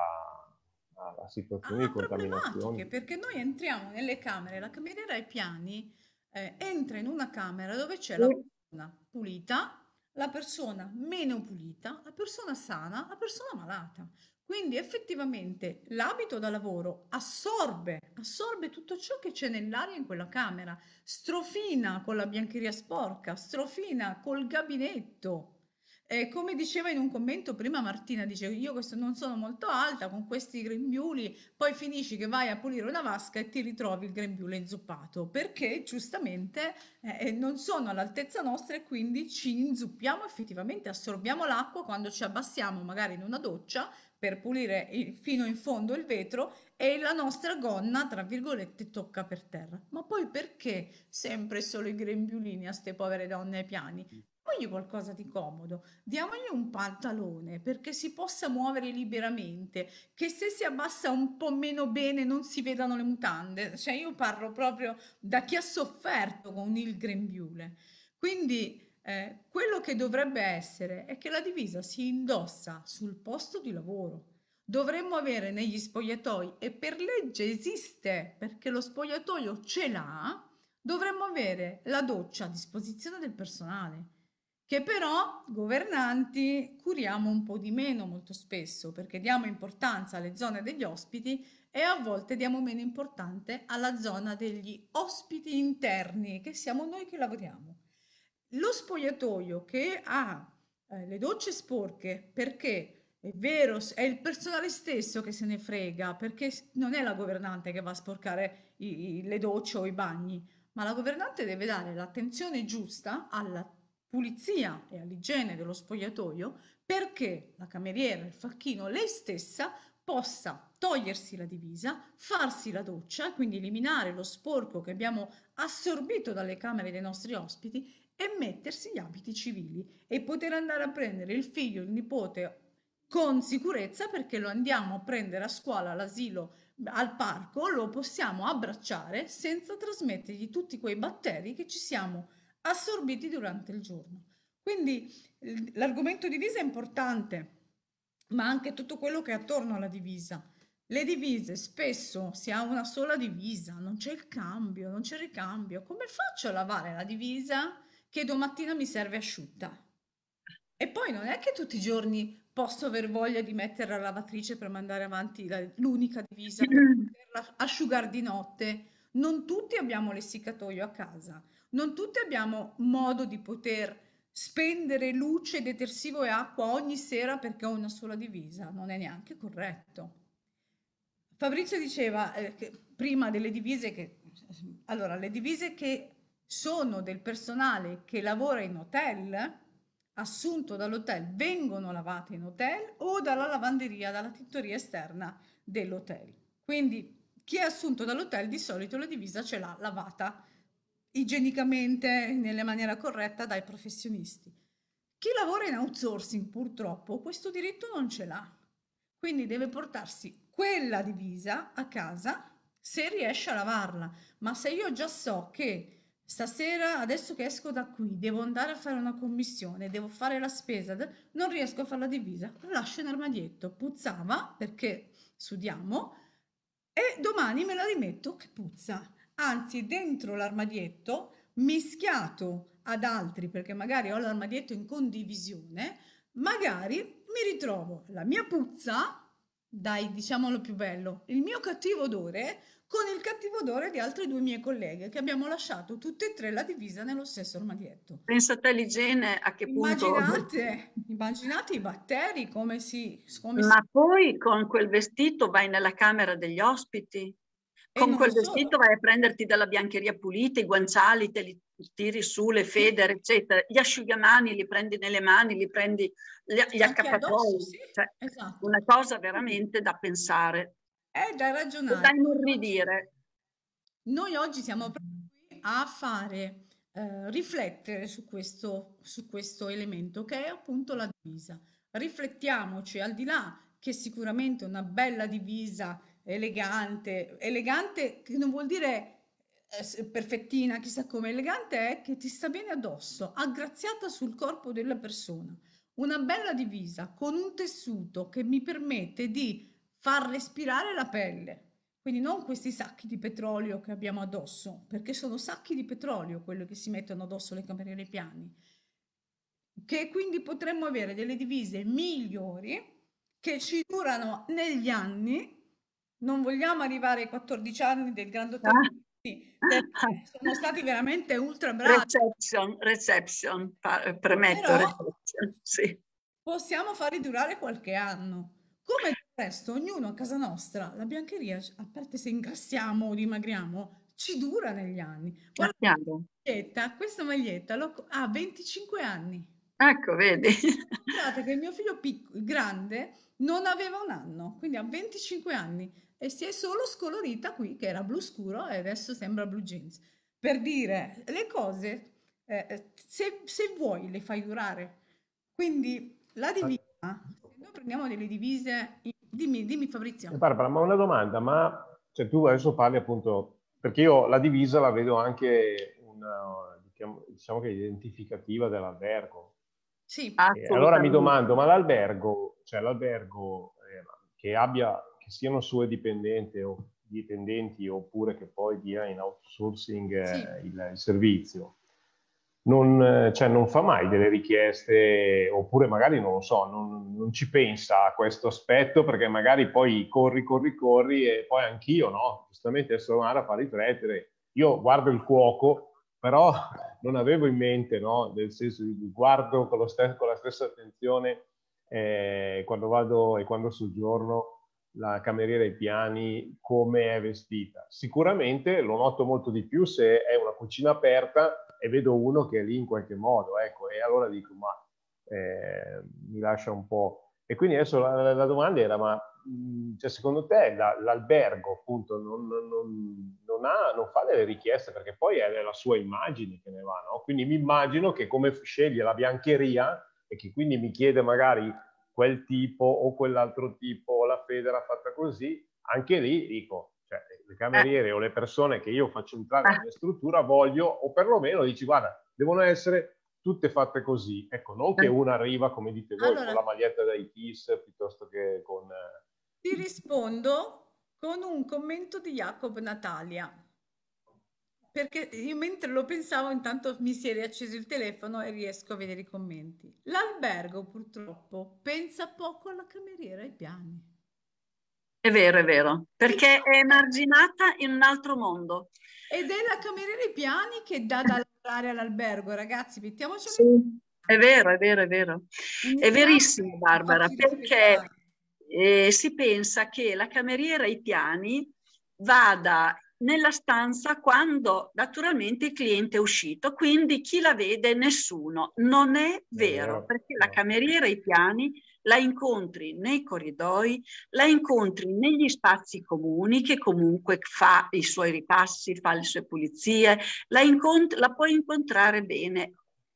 a situazioni ah, di contaminazione. Perché noi entriamo nelle camere, la cameriera ai piani eh, entra in una camera dove c'è la persona pulita, la persona meno pulita, la persona sana, la persona malata. Quindi effettivamente l'abito da lavoro assorbe, assorbe tutto ciò che c'è nell'aria in quella camera, strofina con la biancheria sporca, strofina col gabinetto, eh, come diceva in un commento prima Martina, dice io questo non sono molto alta con questi grembiuli, poi finisci che vai a pulire una vasca e ti ritrovi il grembiule inzuppato, perché giustamente eh, eh, non sono all'altezza nostra e quindi ci inzuppiamo effettivamente, assorbiamo l'acqua quando ci abbassiamo magari in una doccia per pulire il, fino in fondo il vetro e la nostra gonna, tra virgolette, tocca per terra. Ma poi perché sempre solo i grembiulini a ste povere donne ai piani? diamogli qualcosa di comodo, diamogli un pantalone perché si possa muovere liberamente, che se si abbassa un po' meno bene non si vedano le mutande, cioè io parlo proprio da chi ha sofferto con il grembiule. Quindi eh, quello che dovrebbe essere è che la divisa si indossa sul posto di lavoro. Dovremmo avere negli spogliatoi, e per legge esiste perché lo spogliatoio ce l'ha, dovremmo avere la doccia a disposizione del personale che però governanti curiamo un po' di meno molto spesso perché diamo importanza alle zone degli ospiti e a volte diamo meno importanza alla zona degli ospiti interni che siamo noi che lavoriamo. Lo spogliatoio che ha eh, le docce sporche perché è vero, è il personale stesso che se ne frega perché non è la governante che va a sporcare i, i, le docce o i bagni, ma la governante deve dare l'attenzione giusta alla pulizia e all'igiene dello spogliatoio perché la cameriera, il facchino, lei stessa possa togliersi la divisa, farsi la doccia, quindi eliminare lo sporco che abbiamo assorbito dalle camere dei nostri ospiti e mettersi gli abiti civili e poter andare a prendere il figlio, il nipote con sicurezza perché lo andiamo a prendere a scuola, all'asilo, al parco, lo possiamo abbracciare senza trasmettergli tutti quei batteri che ci siamo abbracciati assorbiti durante il giorno. Quindi l'argomento divisa è importante, ma anche tutto quello che è attorno alla divisa. Le divise spesso si ha una sola divisa, non c'è il cambio, non c'è il ricambio. Come faccio a lavare la divisa che domattina mi serve asciutta? E poi non è che tutti i giorni posso aver voglia di mettere la lavatrice per mandare avanti la, l'unica divisa, per asciugar di notte. Non tutti abbiamo l'essiccatoio a casa non tutti abbiamo modo di poter spendere luce, detersivo e acqua ogni sera perché ho una sola divisa, non è neanche corretto. Fabrizio diceva eh, che prima delle divise che allora le divise che sono del personale che lavora in hotel assunto dall'hotel vengono lavate in hotel o dalla lavanderia, dalla tintoria esterna dell'hotel. Quindi chi è assunto dall'hotel di solito la divisa ce l'ha lavata igienicamente e nella maniera corretta dai professionisti. Chi lavora in outsourcing purtroppo questo diritto non ce l'ha, quindi deve portarsi quella divisa a casa se riesce a lavarla, ma se io già so che stasera, adesso che esco da qui, devo andare a fare una commissione, devo fare la spesa, non riesco a fare la divisa, la lascio in armadietto, puzzava perché sudiamo e domani me la rimetto che puzza anzi dentro l'armadietto, mischiato ad altri, perché magari ho l'armadietto in condivisione, magari mi ritrovo la mia puzza, dai diciamolo più bello, il mio cattivo odore con il cattivo odore di altre due mie colleghe che abbiamo lasciato tutte e tre la divisa nello stesso armadietto. Pensate all'igiene a che immaginate, punto. Immaginate, i batteri come si... Come Ma si... poi con quel vestito vai nella camera degli ospiti, con quel vestito vai a prenderti dalla biancheria pulita, i guanciali te li tiri su, le federe, eccetera. Gli asciugamani li prendi nelle mani, li prendi gli, gli accappatoi. Sì. Cioè, esatto. Una cosa veramente da pensare. È eh, da ragionare. da inorridire. Noi oggi siamo qui a fare, eh, riflettere su questo, su questo elemento che è appunto la divisa. Riflettiamoci, al di là che sicuramente una bella divisa elegante, elegante che non vuol dire eh, perfettina, chissà come, elegante è che ti sta bene addosso, aggraziata sul corpo della persona. Una bella divisa con un tessuto che mi permette di far respirare la pelle. Quindi non questi sacchi di petrolio che abbiamo addosso, perché sono sacchi di petrolio quelli che si mettono addosso le cameriere piani. Che quindi potremmo avere delle divise migliori che ci durano negli anni non vogliamo arrivare ai 14 anni del grandotto. Ah. Sì, [laughs] sono stati veramente ultra bravi. Reception, reception eh, premetto. Però, reception, sì. Possiamo farli durare qualche anno. Come del resto, ognuno a casa nostra, la biancheria, a parte se ingrassiamo o dimagriamo, ci dura negli anni. Guarda, maglietta, questa maglietta ha 25 anni. Ecco, vedi. Guardate che il mio figlio piccolo, grande non aveva un anno, quindi ha 25 anni e si è solo scolorita qui che era blu scuro e adesso sembra blu jeans. Per dire le cose, eh, eh se, se, vuoi le fai durare. Quindi la ah. divisa, se noi prendiamo delle divise, dimmi, dimmi Fabrizio. Eh, Barbara, ma una domanda, ma cioè, tu adesso parli appunto, perché io la divisa la vedo anche una, diciamo, diciamo che identificativa dell'albergo. Sì, ah, allora mi domando, ma l'albergo, cioè l'albergo eh, che abbia che siano sue dipendenti, o, dipendenti oppure che poi dia in outsourcing eh, sì. il, il, servizio. Non, cioè, non, fa mai delle richieste, oppure magari non lo so, non, non, ci pensa a questo aspetto perché magari poi corri, corri, corri e poi anch'io, no? Giustamente adesso Mara fa riflettere. Io guardo il cuoco, però [laughs] non avevo in mente, no? Nel senso di guardo con, st- con la stessa attenzione eh, quando vado e quando soggiorno la cameriera ai piani come è vestita. Sicuramente lo noto molto di più se è una cucina aperta e vedo uno che è lì in qualche modo, ecco, e allora dico, ma eh, mi lascia un po'. E quindi adesso la, la domanda era, ma mm, cioè, secondo te la, l'albergo appunto non, non, non, ha, non, fa delle richieste perché poi è la sua immagine che ne va, no? Quindi mi immagino che come sceglie la biancheria e che quindi mi chiede magari quel tipo o quell'altro tipo, o la fede era fatta così, anche lì dico, cioè, le cameriere eh. o le persone che io faccio entrare nella mia eh. struttura voglio, o perlomeno dici, guarda, devono essere tutte fatte così. Ecco, non che eh. una arriva, come dite voi, allora, con la maglietta dai Kiss piuttosto che con... Eh. Ti rispondo con un commento di Jacob Natalia perché io mentre lo pensavo intanto mi si è riacceso il telefono e riesco a vedere i commenti. L'albergo purtroppo pensa poco alla cameriera ai piani. È vero, è vero, perché è emarginata in un altro mondo. Ed è la cameriera ai piani che dà da lavorare all'albergo, ragazzi, mettiamoci sì, È vero, è vero, è vero. È verissimo, Barbara, perché eh, si pensa che la cameriera ai piani vada nella stanza quando naturalmente il cliente è uscito, quindi chi la vede? Nessuno. Non è vero, perché la cameriera ai piani la incontri nei corridoi, la incontri negli spazi comuni che comunque fa i suoi ripassi, fa le sue pulizie, la, incont- la puoi incontrare bene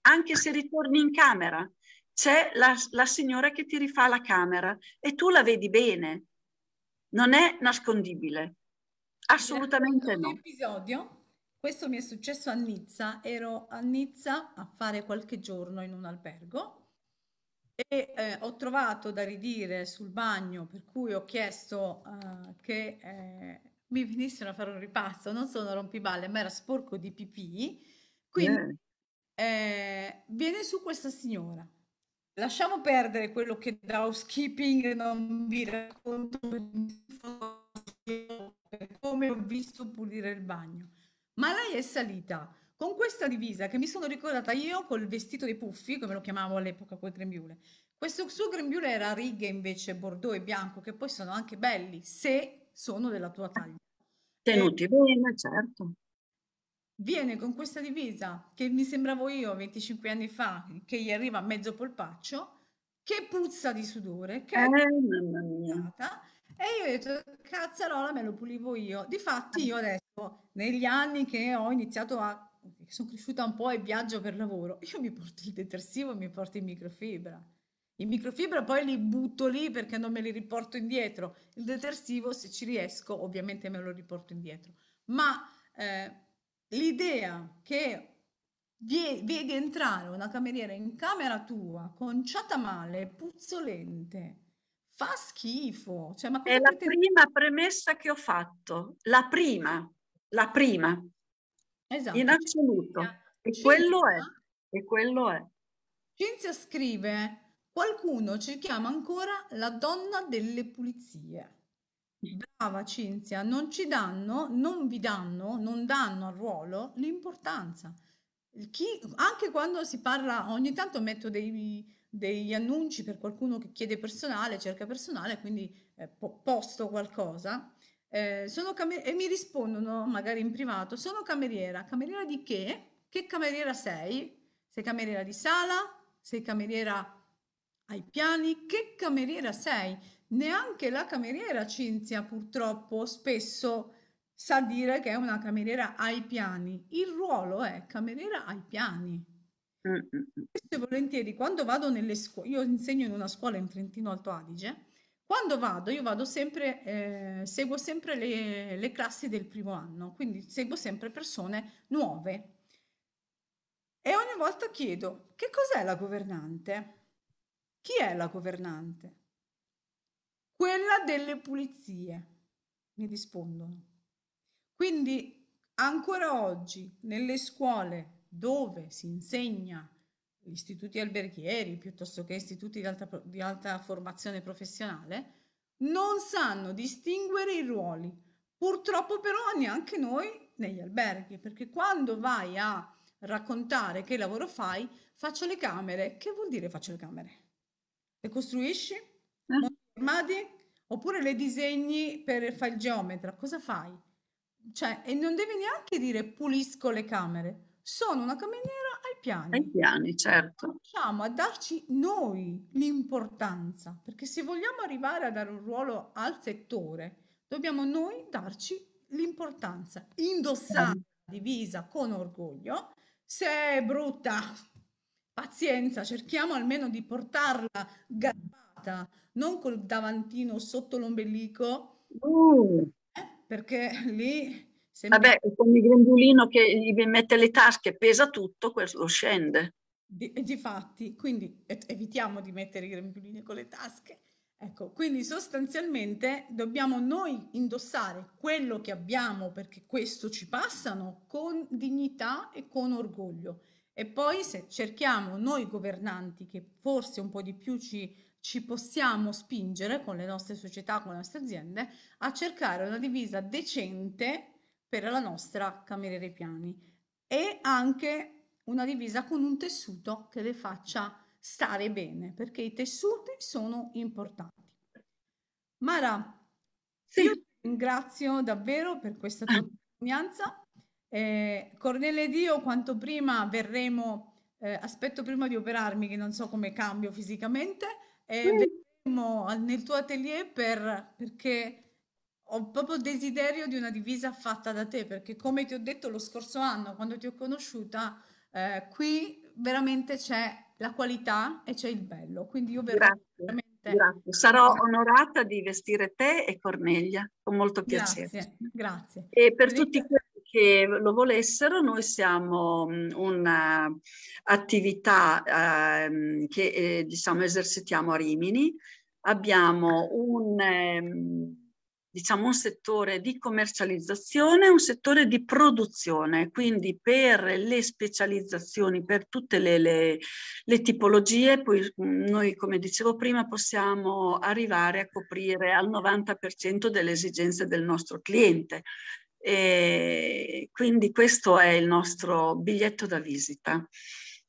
anche se ritorni in camera. C'è la, la signora che ti rifà la camera e tu la vedi bene. Non è nascondibile. Assolutamente no. episodio, questo mi è successo a Nizza, ero a Nizza a fare qualche giorno in un albergo e eh, ho trovato da ridire sul bagno, per cui ho chiesto uh, che eh, mi venissero a fare un ripasso, non sono rompiballe, ma era sporco di pipì, quindi eh. eh, viene su questa signora. Lasciamo perdere quello che da housekeeping non vi racconto come ho visto pulire il bagno. Ma lei è salita con questa divisa che mi sono ricordata io col vestito dei puffi, come lo chiamavo all'epoca quel grembiule. Questo suo grembiule era righe invece bordeaux e bianco, che poi sono anche belli se sono della tua taglia. Tenuti eh, bene, certo. Viene con questa divisa che mi sembravo io 25 anni fa, che gli arriva a mezzo polpaccio, che puzza di sudore, che eh, è mamma mia. E io ho detto, cazzarola, me lo pulivo io. Difatti io adesso, negli anni che ho iniziato a sono cresciuta un po' e viaggio per lavoro, io mi porto il detersivo e mi porto in microfibra. In microfibra poi li butto lì perché non me li riporto indietro. Il detersivo, se ci riesco, ovviamente me lo riporto indietro. Ma eh, l'idea che vedi entrare una cameriera in camera tua conciata male, puzzolente, fa schifo. Cioè, ma è la te... prima premessa che ho fatto, la prima, la prima, esatto. in assoluto. E quello è, e quello è. Cinzia scrive, qualcuno ci chiama ancora la donna delle pulizie. Brava Cinzia, non ci danno, non vi danno, non danno al ruolo l'importanza. Chi, anche quando si parla, ogni tanto metto dei, degli annunci per qualcuno che chiede personale, cerca personale, quindi eh, posto qualcosa, eh, e mi rispondono magari in privato, sono cameriera, cameriera di che? Che cameriera sei? Sei cameriera di sala? Sei cameriera ai piani? Che cameriera sei? Neanche la cameriera Cinzia purtroppo spesso sa dire che è una cameriera ai piani. Il ruolo è cameriera ai piani Spesso e volentieri quando vado nelle scuole, io insegno in una scuola in Trentino Alto Adige, quando vado io vado sempre, eh, seguo sempre le, le classi del primo anno, quindi seguo sempre persone nuove. E ogni volta chiedo, che cos'è la governante? Chi è la governante? Quella delle pulizie, mi rispondono. Quindi ancora oggi nelle scuole dove si insegna gli istituti alberghieri piuttosto che istituti di alta, di alta formazione professionale, non sanno distinguere i ruoli. Purtroppo però neanche noi negli alberghi, perché quando vai a raccontare che lavoro fai, faccio le camere, che vuol dire faccio le camere? Le costruisci? Eh? Armadi? Oppure le disegni per fare il geometra? Cosa fai? Cioè, e non devi neanche dire pulisco le camere, sono una cameriera ai piani. Ai piani, certo. Cominciamo a darci noi l'importanza, perché se vogliamo arrivare a dare un ruolo al settore, dobbiamo noi darci l'importanza, indossare la divisa con orgoglio. Se è brutta, pazienza, cerchiamo almeno di portarla garbata, non col davantino sotto l'ombelico, uh. eh, perché lì Sembra... Vabbè, con il grembiulino che gli mette le tasche, pesa tutto, questo scende. Di, di fatti, quindi evitiamo di mettere i grembiulini con le tasche. Ecco, quindi sostanzialmente dobbiamo noi indossare quello che abbiamo perché questo ci passano con dignità e con orgoglio. E poi se cerchiamo noi governanti che forse un po' di più ci, ci possiamo spingere con le nostre società, con le nostre aziende, a cercare una divisa decente per la nostra cameriere piani e anche una divisa con un tessuto che le faccia stare bene perché i tessuti sono importanti. Mara, sì. io ti ringrazio davvero per questa tua ah. testimonianza. Eh, Cornelia ed io quanto prima verremo, eh, aspetto prima di operarmi che non so come cambio fisicamente, eh, sì. verremo nel tuo atelier per, perché ho proprio desiderio di una divisa fatta da te, perché come ti ho detto lo scorso anno, quando ti ho conosciuta, eh, qui veramente c'è la qualità e c'è il bello. Quindi io veramente... Grazie, veramente... Sarò onorata di vestire te e Cornelia, con molto piacere. Grazie, grazie. E per Rita... tutti quelli che lo volessero, noi siamo mm, un'attività eh, che eh, diciamo esercitiamo a Rimini, abbiamo un... Ehm, diciamo, un settore di commercializzazione e un settore di produzione, quindi per le specializzazioni, per tutte le, le, le tipologie, poi mm, noi come dicevo prima possiamo arrivare a coprire al 90% delle esigenze del nostro cliente. E quindi questo è il nostro biglietto da visita.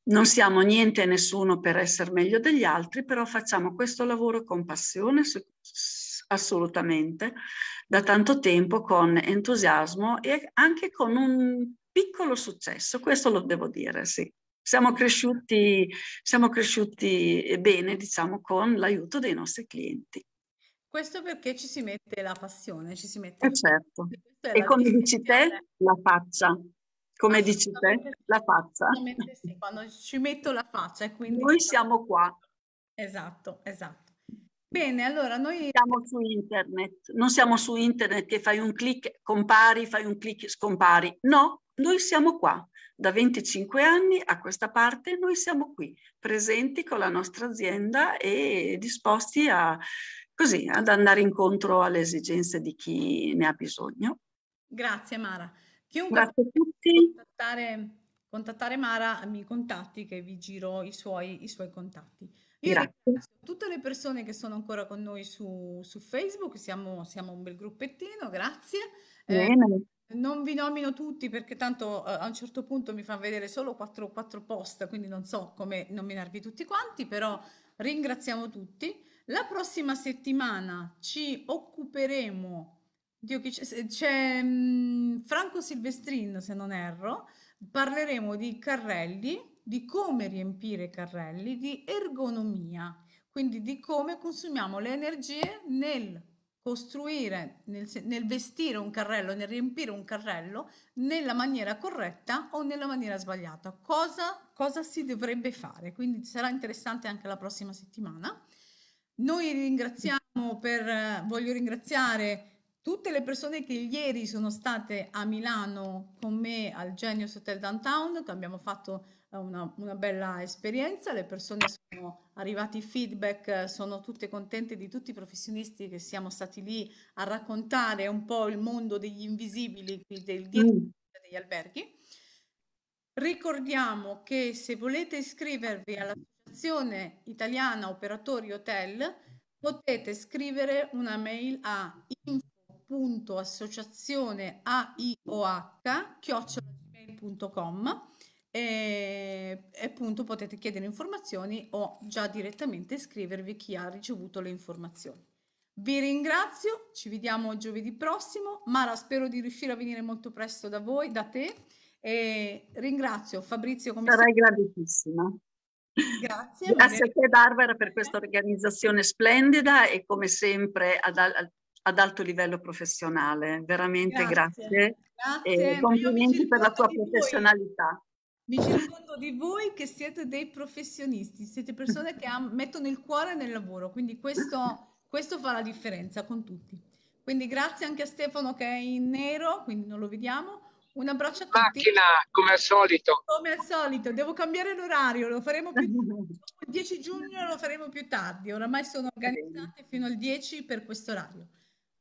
Non siamo niente e nessuno per essere meglio degli altri, però facciamo questo lavoro con passione, assolutamente, da tanto tempo con entusiasmo e anche con un piccolo successo, questo lo devo dire, sì. Siamo cresciuti, siamo cresciuti eh, bene, diciamo, con l'aiuto dei nostri clienti. Questo perché ci si mette la passione, ci si mette... Eh certo. E come dici te, la faccia. Come dici te, la faccia. Sì, quando ci metto la faccia e quindi... Noi siamo qua. Esatto, esatto. Bene, allora noi... Siamo su internet, non siamo su internet che fai un clic, compari, fai un clic, scompari. No, noi siamo qua. Da 25 anni a questa parte noi siamo qui, presenti con la nostra azienda e disposti a, così, ad andare incontro alle esigenze di chi ne ha bisogno. Grazie Mara. Chiunque Grazie a tutti. Contattare, contattare Mara mi contatti che vi giro i suoi, i suoi contatti. Io ringrazio tutte le persone che sono ancora con noi su, su Facebook, siamo, siamo, un bel gruppettino, grazie. Eh, non vi nomino tutti perché tanto eh, a un certo punto mi fa vedere solo quattro, 4 post, quindi non so come nominarvi tutti quanti, però ringraziamo tutti. La prossima settimana ci occuperemo Dio, c'è, c'è mh, mm, Franco Silvestrin, se non erro, parleremo di carrelli di come riempire i carrelli, di ergonomia, quindi di come consumiamo le energie nel costruire, nel, nel vestire un carrello, nel riempire un carrello nella maniera corretta o nella maniera sbagliata. Cosa, cosa si dovrebbe fare? Quindi sarà interessante anche la prossima settimana. Noi ringraziamo per, voglio ringraziare tutte le persone che ieri sono state a Milano con me al Genius Hotel Downtown, che abbiamo fatto una, una bella esperienza, le persone sono arrivati feedback, sono tutte contente di tutti i professionisti che siamo stati lì a raccontare un po' il mondo degli invisibili, del mm. dietro degli alberghi. Ricordiamo che se volete iscrivervi all'Associazione Italiana Operatori Hotel potete scrivere una mail a info.associazioneaioh.com e, e appunto potete chiedere informazioni o già direttamente scrivervi chi ha ricevuto le informazioni. Vi ringrazio, ci vediamo giovedì prossimo. Mara, spero di riuscire a venire molto presto da voi, da te. E ringrazio Fabrizio come Sarai sempre. gratissima. Grazie. Grazie a te Barbara per questa organizzazione splendida e come sempre ad, ad alto livello professionale. Veramente grazie. grazie. grazie. E complimenti per la tua professionalità. Voi mi circondo di voi che siete dei professionisti, siete persone che am- mettono il cuore nel lavoro, quindi questo, questo fa la differenza con tutti. Quindi grazie anche a Stefano che è in nero, quindi non lo vediamo. Un abbraccio a tutti. Macchina, come al solito. Come al solito, devo cambiare l'orario, lo faremo più tardi. Il 10 giugno lo faremo più tardi, oramai sono organizzate fino al 10 per questo orario.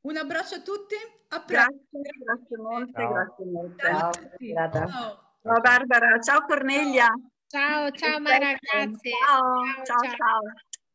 Un abbraccio a tutti, a presto. Grazie, grazie molto, grazie molte. Ciao. Ciao. Ciao Barbara, ciao Cornelia. Ciao, ciao, ciao ma ragazzi. ciao. ciao. ciao. ciao.